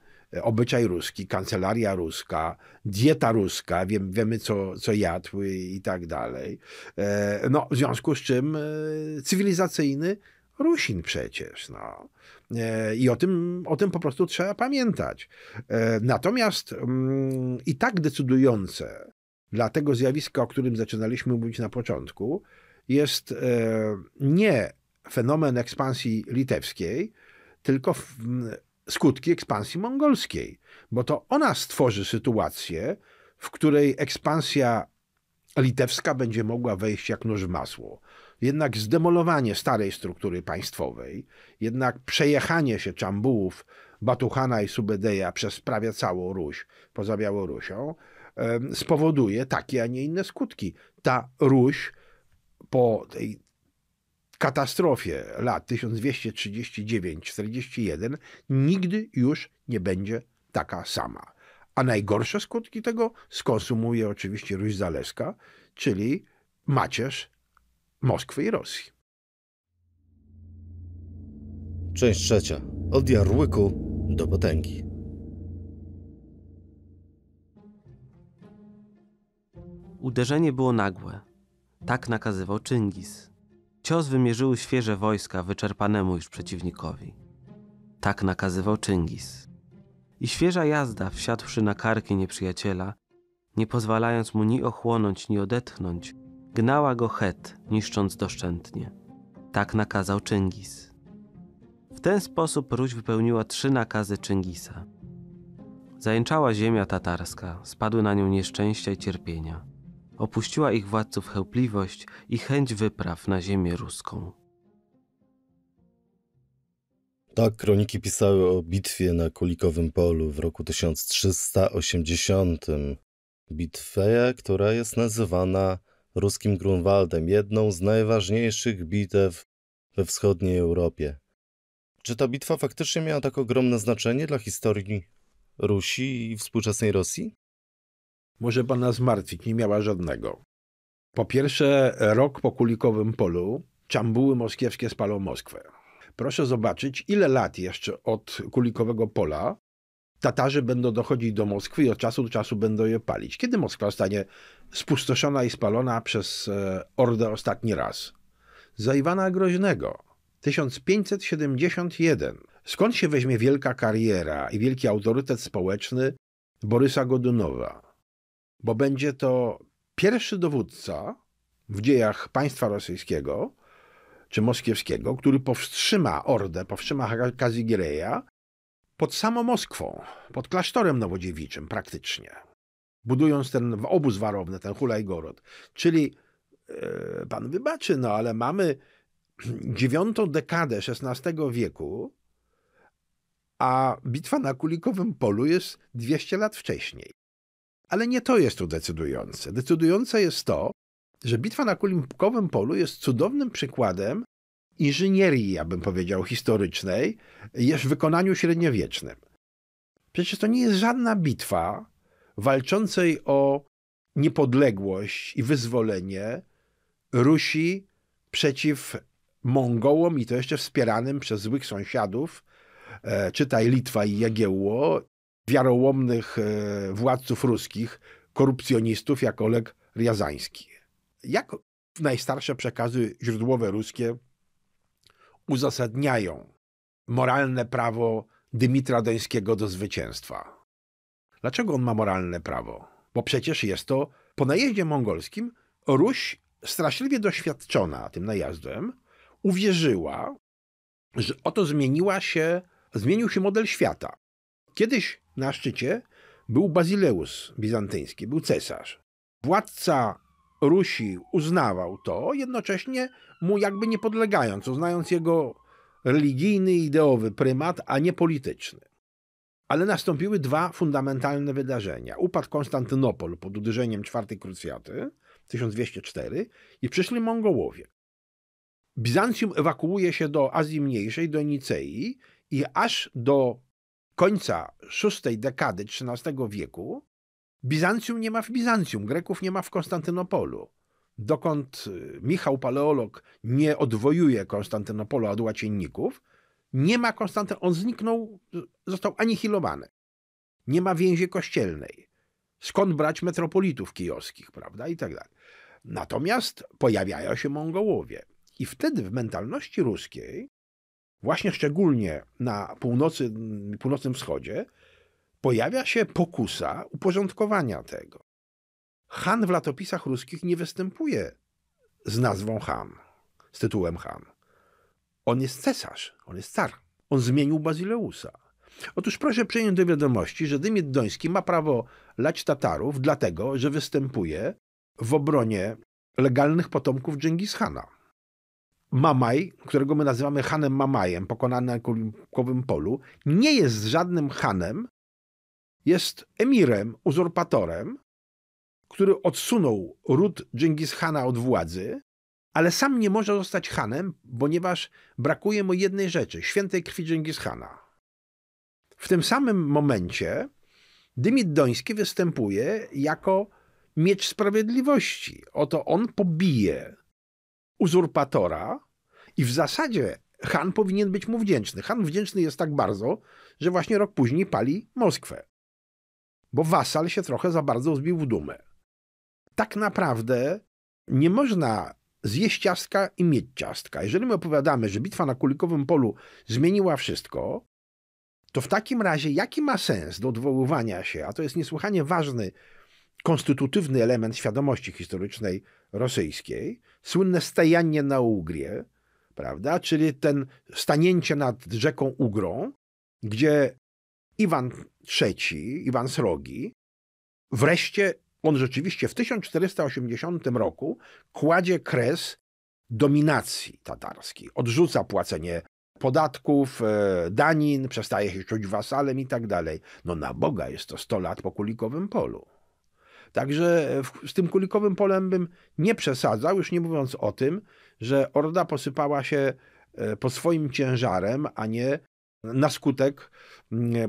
Obyczaj ruski, kancelaria ruska, dieta ruska, wiem, wiemy co, co jadł i tak dalej. E, no, w związku z czym e, cywilizacyjny Rusin przecież. No. E, I o tym, o tym po prostu trzeba pamiętać. Natomiast mm, i tak decydujące dla tego zjawiska, o którym zaczynaliśmy mówić na początku, jest nie fenomen ekspansji litewskiej, tylko skutki ekspansji mongolskiej, bo to ona stworzy sytuację, w której ekspansja litewska będzie mogła wejść jak nóż w masło. Jednak zdemolowanie starej struktury państwowej, jednak przejechanie się Czambułów, Batuchana i Subedeja przez prawie całą Ruś, poza Białorusią, spowoduje takie, a nie inne skutki. Ta Ruś po tej katastrofie lat 1239-41 nigdy już nie będzie taka sama. A najgorsze skutki tego skonsumuje oczywiście Ruś Zaleska, czyli macierz Moskwy i Rosji. Część trzecia. Od Jarłyku do Potęgi. Uderzenie było nagłe. Tak nakazywał Czyngis. Cios wymierzyły świeże wojska wyczerpanemu już przeciwnikowi. Tak nakazywał Czyngis. I świeża jazda, wsiadłszy na karki nieprzyjaciela, nie pozwalając mu ni ochłonąć, ni odetchnąć, gnała go het, niszcząc doszczętnie. Tak nakazał Czyngis. W ten sposób Ruś wypełniła trzy nakazy Czyngisa. Zajęczała ziemia tatarska, spadły na nią nieszczęścia i cierpienia. Opuściła ich władców chępliwość i chęć wypraw na ziemię ruską. Tak, kroniki pisały o bitwie na Kulikowym Polu w roku 1380. Bitwę, która jest nazywana ruskim Grunwaldem, jedną z najważniejszych bitew we wschodniej Europie. Czy ta bitwa faktycznie miała tak ogromne znaczenie dla historii Rusi i współczesnej Rosji? może pana zmartwić, nie miała żadnego. Po pierwsze, rok po kulikowym polu czambuły moskiewskie spalą Moskwę. Proszę zobaczyć, ile lat jeszcze od kulikowego pola Tatarzy będą dochodzić do Moskwy i od czasu do czasu będą je palić. Kiedy Moskwa zostanie spustoszona i spalona przez e, Ordę ostatni raz? Za Iwana Groźnego. 1571. Skąd się weźmie wielka kariera i wielki autorytet społeczny Borysa Godunowa? bo będzie to pierwszy dowódca w dziejach państwa rosyjskiego czy moskiewskiego, który powstrzyma Ordę, powstrzyma Kazigiereja pod samą Moskwą, pod klasztorem nowodziewiczym praktycznie, budując ten obóz warowny, ten hulajgorod. Czyli e, pan wybaczy, no ale mamy dziewiątą dekadę XVI wieku, a bitwa na Kulikowym Polu jest 200 lat wcześniej. Ale nie to jest tu decydujące. Decydujące jest to, że bitwa na Kulimbkowym Polu jest cudownym przykładem inżynierii, ja bym powiedział, historycznej, w wykonaniu średniowiecznym. Przecież to nie jest żadna bitwa walczącej o niepodległość i wyzwolenie Rusi przeciw Mongołom i to jeszcze wspieranym przez złych sąsiadów, e, czytaj Litwa i Jagiełło wiarołomnych e, władców ruskich, korupcjonistów jak Oleg Riazański. Jak najstarsze przekazy źródłowe ruskie uzasadniają moralne prawo Dymitra Dońskiego do zwycięstwa? Dlaczego on ma moralne prawo? Bo przecież jest to po najeździe mongolskim Ruś straszliwie doświadczona tym najazdem uwierzyła, że oto zmieniła się, zmienił się model świata. Kiedyś na szczycie był Bazileus bizantyński, był cesarz. Władca Rusi uznawał to, jednocześnie mu jakby nie podlegając, uznając jego religijny, ideowy prymat, a nie polityczny. Ale nastąpiły dwa fundamentalne wydarzenia. Upadł Konstantynopol pod uderzeniem czwartej krucjaty 1204 i przyszli Mongołowie. Bizancjum ewakuuje się do Azji Mniejszej, do Nicei i aż do końca szóstej dekady XIII wieku Bizancjum nie ma w Bizancjum, Greków nie ma w Konstantynopolu. Dokąd y, Michał Paleolog nie odwojuje Konstantynopolu od łacienników, nie ma Konstantyn... On zniknął, został anihilowany. Nie ma więzi kościelnej. Skąd brać metropolitów kijowskich, prawda, i tak dalej. Natomiast pojawiają się Mongołowie. I wtedy w mentalności ruskiej właśnie szczególnie na północy, północnym wschodzie, pojawia się pokusa uporządkowania tego. Han w latopisach ruskich nie występuje z nazwą Han, z tytułem Han. On jest cesarz, on jest car. On zmienił Bazyleusa. Otóż proszę przyjąć do wiadomości, że Dymiet Doński ma prawo lać Tatarów, dlatego że występuje w obronie legalnych potomków Dżingis Hana. Mamaj, którego my nazywamy Hanem Mamajem, pokonany na Kulinkowym Polu, nie jest żadnym Hanem, jest emirem, uzurpatorem, który odsunął ród Dżingis Hana od władzy, ale sam nie może zostać Hanem, ponieważ brakuje mu jednej rzeczy świętej krwi Dżingis Hana. W tym samym momencie Dymit Doński występuje jako miecz sprawiedliwości. Oto on pobije uzurpatora i w zasadzie Han powinien być mu wdzięczny. Han wdzięczny jest tak bardzo, że właśnie rok później pali Moskwę. Bo wasal się trochę za bardzo zbił w dumę. Tak naprawdę nie można zjeść ciastka i mieć ciastka. Jeżeli my opowiadamy, że bitwa na Kulikowym Polu zmieniła wszystko, to w takim razie jaki ma sens do odwoływania się, a to jest niesłychanie ważny konstytutywny element świadomości historycznej rosyjskiej, słynne stajanie na Ugrie, prawda? czyli ten stanięcie nad rzeką Ugrą, gdzie Iwan III, Iwan Srogi, wreszcie on rzeczywiście w 1480 roku kładzie kres dominacji tatarskiej. Odrzuca płacenie podatków, e, danin, przestaje się czuć wasalem i tak dalej. No na Boga jest to 100 lat po kulikowym polu. Także w, z tym kulikowym polem bym nie przesadzał, już nie mówiąc o tym, że Orda posypała się e, po swoim ciężarem, a nie na skutek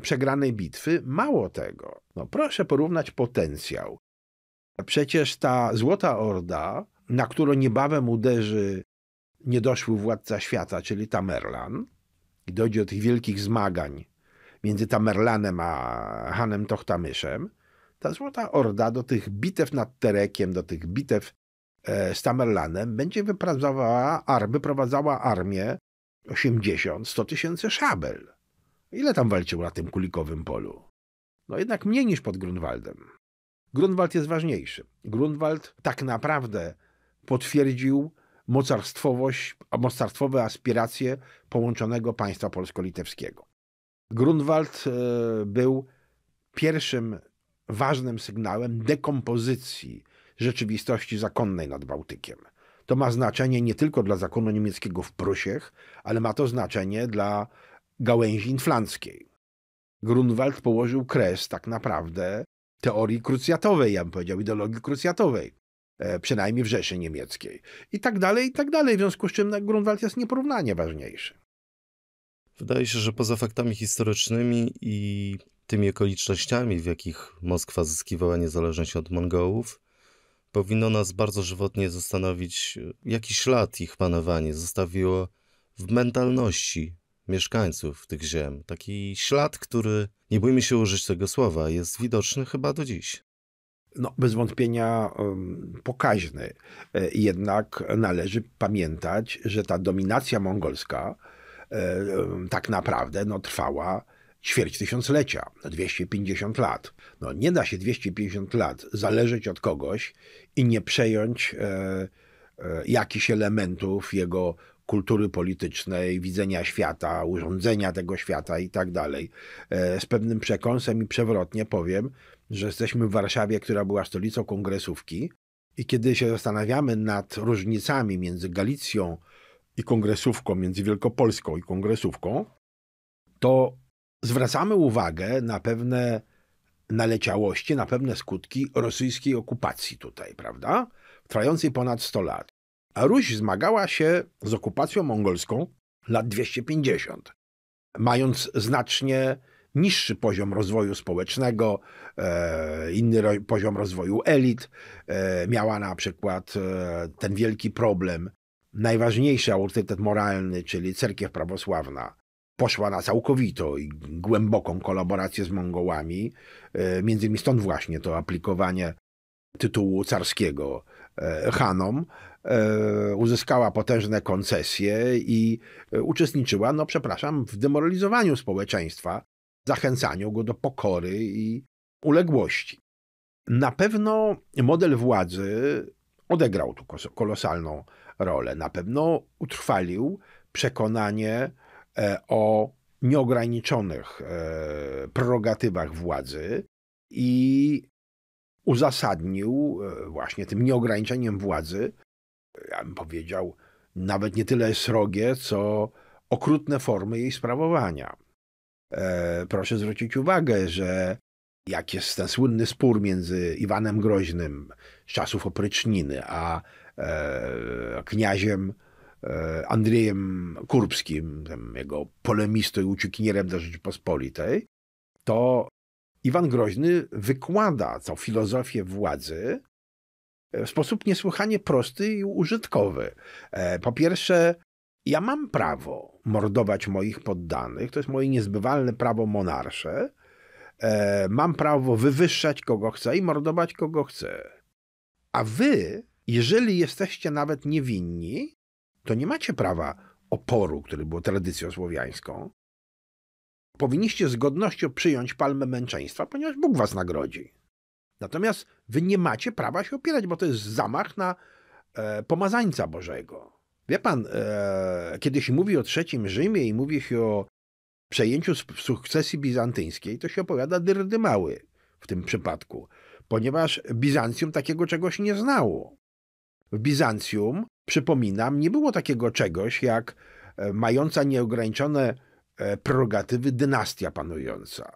przegranej bitwy. Mało tego, no proszę porównać potencjał. Przecież ta Złota Orda, na którą niebawem uderzy niedoszły władca świata, czyli Tamerlan, i dojdzie do tych wielkich zmagań między Tamerlanem a Hanem Tochtamyszem, ta Złota Orda do tych bitew nad Terekiem, do tych bitew e, z Tamerlanem będzie wyprowadzała, armię, wyprowadzała armię 80-100 tysięcy szabel. Ile tam walczył na tym kulikowym polu? No jednak mniej niż pod Grunwaldem. Grunwald jest ważniejszy. Grunwald tak naprawdę potwierdził mocarstwowość, mocarstwowe aspiracje połączonego państwa polsko-litewskiego. Grunwald e, był pierwszym ważnym sygnałem mhm. dekompozycji rzeczywistości zakonnej nad Bałtykiem. To ma znaczenie nie tylko dla zakonu niemieckiego w Prusiech, ale ma to znaczenie dla gałęzi inflanckiej. Grunwald położył kres tak naprawdę teorii krucjatowej, ja bym powiedział, ideologii krucjatowej, e, przynajmniej w Rzeszy Niemieckiej. I tak dalej, i tak dalej, w związku z czym no, Grunwald jest nieporównanie ważniejszy. Wydaje się, że poza faktami historycznymi i tymi okolicznościami, w jakich Moskwa zyskiwała niezależność od Mongołów, powinno nas bardzo żywotnie zastanowić, jaki ślad ich panowanie zostawiło w mentalności mieszkańców tych ziem. Taki ślad, który, nie bójmy się użyć tego słowa, jest widoczny chyba do dziś no, bez wątpienia pokaźny. E, jednak należy pamiętać, że ta dominacja mongolska e, tak naprawdę no, trwała Świerć tysiąclecia, 250 lat. No, nie da się 250 lat zależeć od kogoś i nie przejąć e, e, jakichś elementów jego kultury politycznej, widzenia świata, urządzenia tego świata i tak dalej. E, z pewnym przekąsem i przewrotnie powiem, że jesteśmy w Warszawie, która była stolicą kongresówki i kiedy się zastanawiamy nad różnicami między Galicją i kongresówką, między Wielkopolską i kongresówką, to zwracamy uwagę na pewne naleciałości, na pewne skutki rosyjskiej okupacji tutaj, prawda? Trwającej ponad 100 lat. A Ruś zmagała się z okupacją mongolską lat 250, mając znacznie niższy poziom rozwoju społecznego, e, inny poziom rozwoju elit. E, miała na przykład e, ten wielki problem, najważniejszy autorytet moralny, czyli cerkiew prawosławna, poszła na całkowitą i głęboką kolaborację z Mongołami. E, między innymi stąd właśnie to aplikowanie tytułu carskiego e, Hanom. E, uzyskała potężne koncesje i uczestniczyła, no przepraszam, w demoralizowaniu społeczeństwa, zachęcaniu go do pokory i uległości. Na pewno model władzy odegrał tu kolosalną rolę. Na pewno utrwalił przekonanie E, o nieograniczonych e, prerogatywach władzy i uzasadnił e, właśnie tym nieograniczeniem władzy, ja bym powiedział, nawet nie tyle srogie, co okrutne formy jej sprawowania. Proszę zwrócić uwagę, że jak jest ten słynny spór między Iwanem Groźnym z czasów opryczniny, a kniaziem E, Andrzejem Kurbskim, jego polemistą i uciekinierem do Rzeczypospolitej, to Iwan Groźny wykłada tą filozofię władzy e, w sposób niesłychanie prosty i użytkowy. E, po pierwsze, ja mam prawo mordować moich poddanych, to jest moje niezbywalne prawo monarsze. Mam prawo wywyższać kogo chcę i mordować kogo chcę. A wy, jeżeli jesteście nawet niewinni, to nie macie prawa oporu, który było tradycją słowiańską. Powinniście z godnością przyjąć palmę męczeństwa, ponieważ Bóg was nagrodzi. Natomiast wy nie macie prawa się opierać, bo to jest zamach na e, pomazańca Bożego. Wie pan, e, kiedy się mówi o trzecim Rzymie i mówi się o przejęciu sukcesji bizantyńskiej, to się opowiada dyrdy mały w tym przypadku, ponieważ Bizancjum takiego czegoś nie znało. W Bizancjum przypominam, nie było takiego czegoś jak e, mająca nieograniczone e, prerogatywy dynastia panująca.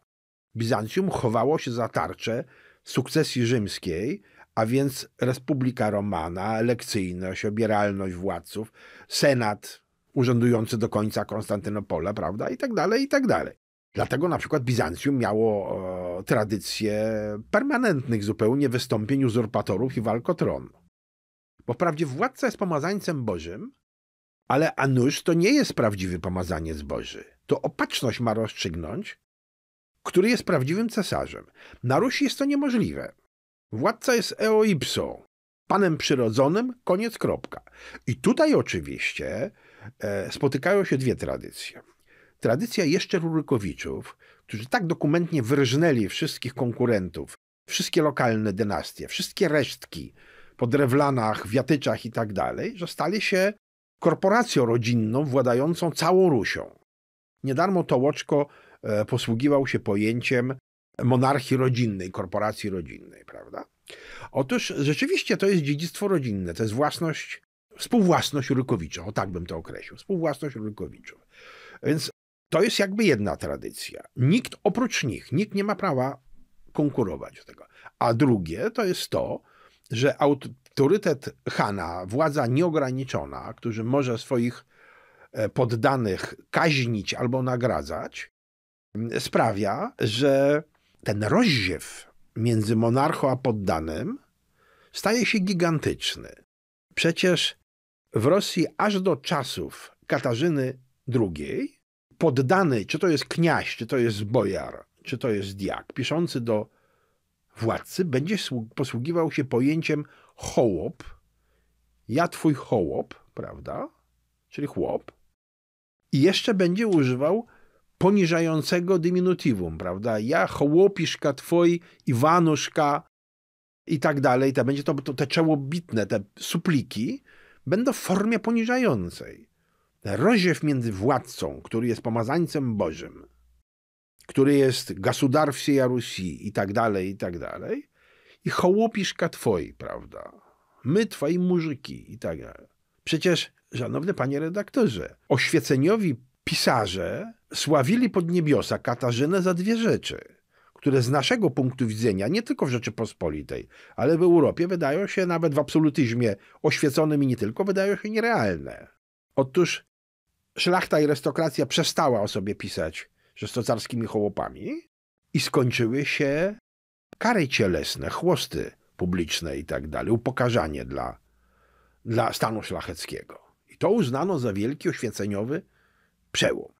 Bizancjum chowało się za tarczę sukcesji rzymskiej, a więc Republika Romana, elekcyjność, obieralność władców, senat urzędujący do końca Konstantynopola, prawda, i tak dalej, i tak dalej. Dlatego na przykład Bizancjum miało e, tradycję permanentnych zupełnie wystąpień uzurpatorów i walk o tron. Bo wprawdzie władca jest pomazańcem Bożym, ale Anusz to nie jest prawdziwy pomazaniec Boży. To opatrzność ma rozstrzygnąć, który jest prawdziwym cesarzem. Na Rusi jest to niemożliwe. Władca jest eoipso, panem przyrodzonym, koniec kropka. I tutaj oczywiście e, spotykają się dwie tradycje. Tradycja jeszcze Rurykowiczów, którzy tak dokumentnie wyrżnęli wszystkich konkurentów, wszystkie lokalne dynastie, wszystkie resztki po drewlanach, wiatyczach i tak dalej, że stali się korporacją rodzinną władającą całą Rusią. Niedarmo Tołoczko e, posługiwał się pojęciem monarchii rodzinnej, korporacji rodzinnej, prawda? Otóż rzeczywiście to jest dziedzictwo rodzinne, to jest własność, współwłasność Rykowicza, o tak bym to określił, współwłasność Rykowicza. Więc to jest jakby jedna tradycja. Nikt oprócz nich, nikt nie ma prawa konkurować z tego. A drugie to jest to, że autorytet Hana, władza nieograniczona, który może swoich e, poddanych kaźnić albo nagradzać, sprawia, że ten rozdziew między monarchą a poddanym staje się gigantyczny. Przecież w Rosji aż do czasów Katarzyny II poddany, czy to jest kniaź, czy to jest bojar, czy to jest diak, piszący do władcy będzie posługiwał się pojęciem chołop, ja twój hołop, prawda? Czyli chłop. I jeszcze będzie używał poniżającego diminutywum, prawda? Ja chołopiszka, twój, Iwanuszka i tak dalej. To będzie to, to te czołobitne, te supliki będą w formie poniżającej. Rozdziew między władcą, który jest pomazańcem Bożym, który jest gasudar wsieja Rusi i tak dalej, i tak dalej. I hołopiszka twoi, prawda? My twoi muzyki i tak dalej. Przecież, szanowny panie redaktorze, oświeceniowi pisarze sławili pod niebiosa Katarzynę za dwie rzeczy, które z naszego punktu widzenia, nie tylko w Rzeczypospolitej, ale w Europie wydają się nawet w absolutyzmie oświeconym i nie tylko, wydają się nierealne. Otóż szlachta i arystokracja przestała o sobie pisać że z tocarskimi chłopami i skończyły się kary cielesne, chłosty publiczne i tak dalej, upokarzanie dla, dla stanu szlacheckiego. I to uznano za wielki oświeceniowy przełom.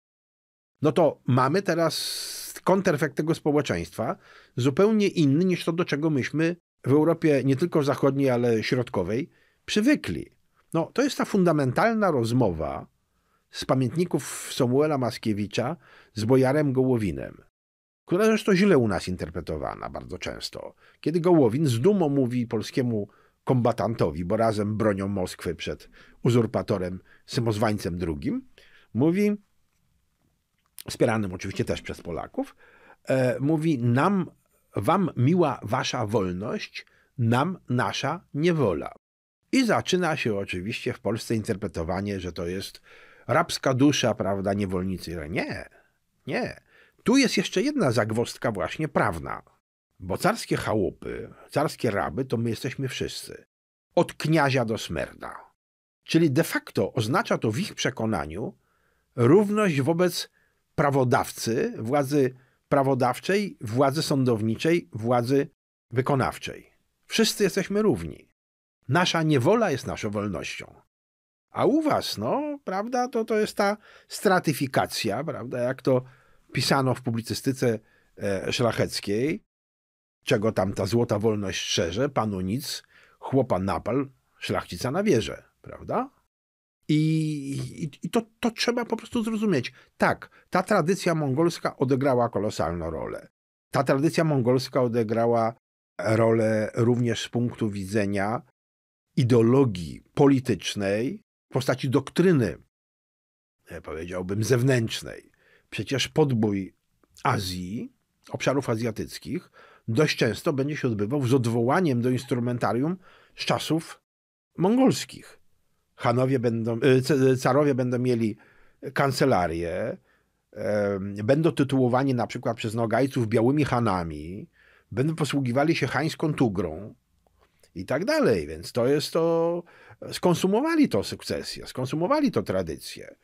No to mamy teraz konterfekt tego społeczeństwa zupełnie inny niż to, do czego myśmy w Europie nie tylko zachodniej, ale środkowej przywykli. No, to jest ta fundamentalna rozmowa z pamiętników Samuela Maskiewicza z Bojarem Gołowinem, która zresztą źle u nas interpretowana bardzo często. Kiedy Gołowin z dumą mówi polskiemu kombatantowi, bo razem bronią Moskwy przed uzurpatorem Samozwańcem II, mówi, wspieranym oczywiście też przez Polaków, e, mówi nam, wam miła wasza wolność, nam nasza niewola. I zaczyna się oczywiście w Polsce interpretowanie, że to jest rabska dusza, prawda, niewolnicy. Nie, nie. Tu jest jeszcze jedna zagwozdka właśnie prawna. Bo carskie chałupy, carskie raby to my jesteśmy wszyscy. Od kniazia do smerda. Czyli de facto oznacza to w ich przekonaniu równość wobec prawodawcy, władzy prawodawczej, władzy sądowniczej, władzy wykonawczej. Wszyscy jesteśmy równi. Nasza niewola jest naszą wolnością. A u was, no, prawda, to, to jest ta stratyfikacja, prawda, jak to pisano w publicystyce e, szlacheckiej, czego tam ta złota wolność szerze, panu nic, chłopa napal, szlachcica na wieżę, prawda? I, i, i to, to trzeba po prostu zrozumieć. Tak, ta tradycja mongolska odegrała kolosalną rolę. Ta tradycja mongolska odegrała rolę również z punktu widzenia ideologii politycznej, postaci doktryny, e, powiedziałbym, zewnętrznej. Przecież podbój Azji, obszarów azjatyckich, dość często będzie się odbywał z odwołaniem do instrumentarium z czasów mongolskich. Hanowie będą, e, e, carowie będą mieli kancelarię, będą tytułowani na przykład przez Nogajców białymi hanami, będą posługiwali się hańską tugrą i tak dalej. Więc to jest to skonsumowali to sukcesję, skonsumowali to tradycję.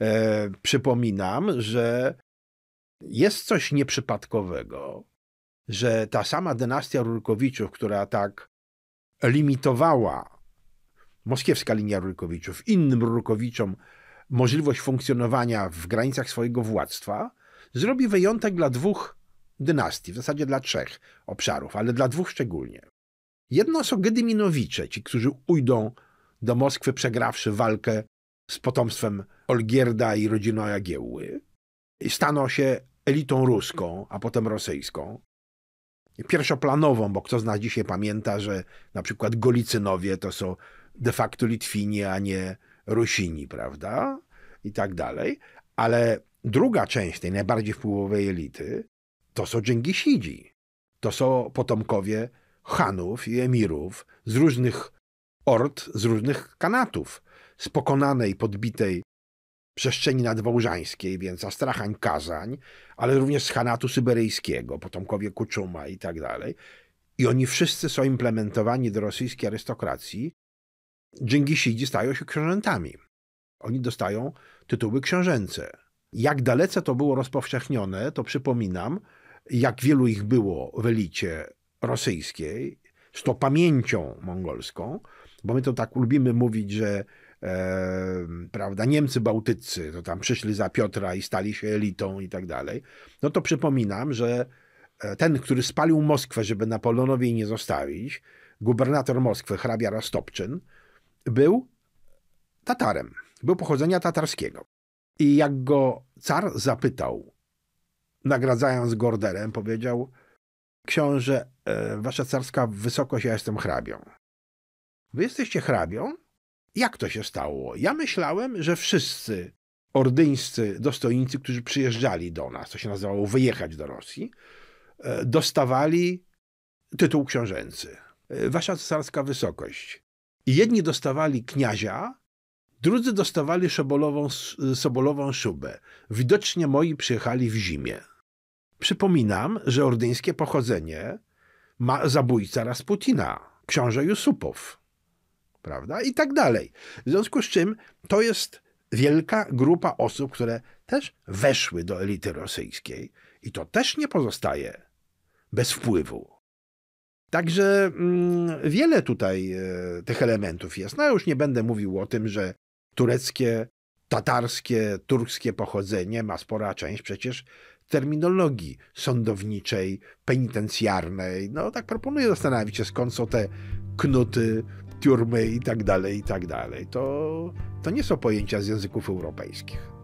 E, przypominam, że jest coś nieprzypadkowego, że ta sama dynastia Rurkowiczów, która tak limitowała moskiewska linia Rurkowiczów, innym Rurkowiczom możliwość funkcjonowania w granicach swojego władztwa, zrobi wyjątek dla dwóch dynastii, w zasadzie dla trzech obszarów, ale dla dwóch szczególnie. Jedno są Gedyminowicze, ci, którzy ujdą do Moskwy przegrawszy walkę z potomstwem Olgierda i rodziną Jagiełły. Stano się elitą ruską, a potem rosyjską. Pierwszoplanową, bo kto z nas dzisiaj pamięta, że na przykład Golicynowie to są de facto Litwini, a nie Rusini, prawda? I tak dalej. Ale druga część tej najbardziej wpływowej elity to są dżengisidzi. To są potomkowie Hanów i emirów z różnych Ort z różnych kanatów, z pokonanej, podbitej przestrzeni nadwałżańskiej, więc Astrachań, Kazań, ale również z Hanatu Syberyjskiego, potomkowie Kuczuma i tak dalej. I oni wszyscy są implementowani do rosyjskiej arystokracji. Dżingisidzi stają się książętami. Oni dostają tytuły książęce. Jak dalece to było rozpowszechnione, to przypominam, jak wielu ich było w elicie rosyjskiej, z tą pamięcią mongolską, bo my to tak lubimy mówić, że e, prawda, Niemcy bałtyccy to tam przyszli za Piotra i stali się elitą i tak dalej. No to przypominam, że e, ten, który spalił Moskwę, żeby Napoleonowi nie zostawić, gubernator Moskwy, hrabia Rostopczyn, był Tatarem. Był pochodzenia tatarskiego. I jak go car zapytał, nagradzając Gorderem, powiedział: Książę, e, wasza carska wysokość, ja jestem hrabią. Wy jesteście hrabią? Jak to się stało? Ja myślałem, że wszyscy ordyńscy dostojnicy, którzy przyjeżdżali do nas, to się nazywało wyjechać do Rosji, e, dostawali tytuł książęcy. E, wasza cesarska wysokość. I jedni dostawali kniazia, drudzy dostawali sobolową, sobolową szubę. Widocznie moi przyjechali w zimie. Przypominam, że ordyńskie pochodzenie ma zabójca Rasputina, książę Jusupow prawda? I tak dalej. W związku z czym to jest wielka grupa osób, które też weszły do elity rosyjskiej i to też nie pozostaje bez wpływu. Także mm, wiele tutaj e, tych elementów jest. No już nie będę mówił o tym, że tureckie, tatarskie, turskie pochodzenie ma spora część przecież terminologii sądowniczej, penitencjarnej. No tak proponuję zastanowić się, skąd są te knuty tiurmy i tak dalej, i tak dalej. To, to nie są pojęcia z języków europejskich.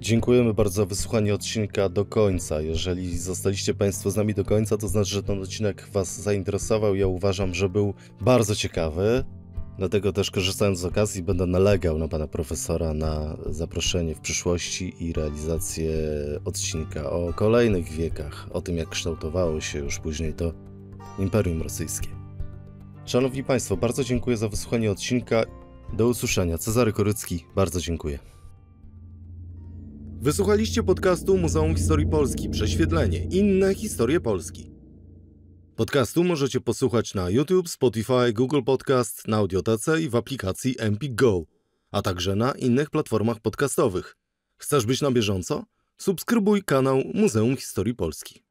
Dziękujemy bardzo za wysłuchanie odcinka do końca. Jeżeli zostaliście Państwo z nami do końca, to znaczy, że ten odcinek Was zainteresował. Ja uważam, że był bardzo ciekawy. Dlatego też korzystając z okazji będę nalegał na pana profesora na zaproszenie w przyszłości i realizację odcinka o kolejnych wiekach, o tym jak kształtowało się już później to Imperium Rosyjskie. Szanowni Państwo, bardzo dziękuję za wysłuchanie odcinka. Do usłyszenia. Cezary Korycki, bardzo dziękuję. Wysłuchaliście podcastu Muzeum Historii Polski Prześwietlenie Inne historie Polski. Podcastu możecie posłuchać na YouTube, Spotify, Google Podcast, na audiotece i w aplikacji MP Go, a także na innych platformach podcastowych. Chcesz być na bieżąco? Subskrybuj kanał Muzeum Historii Polski.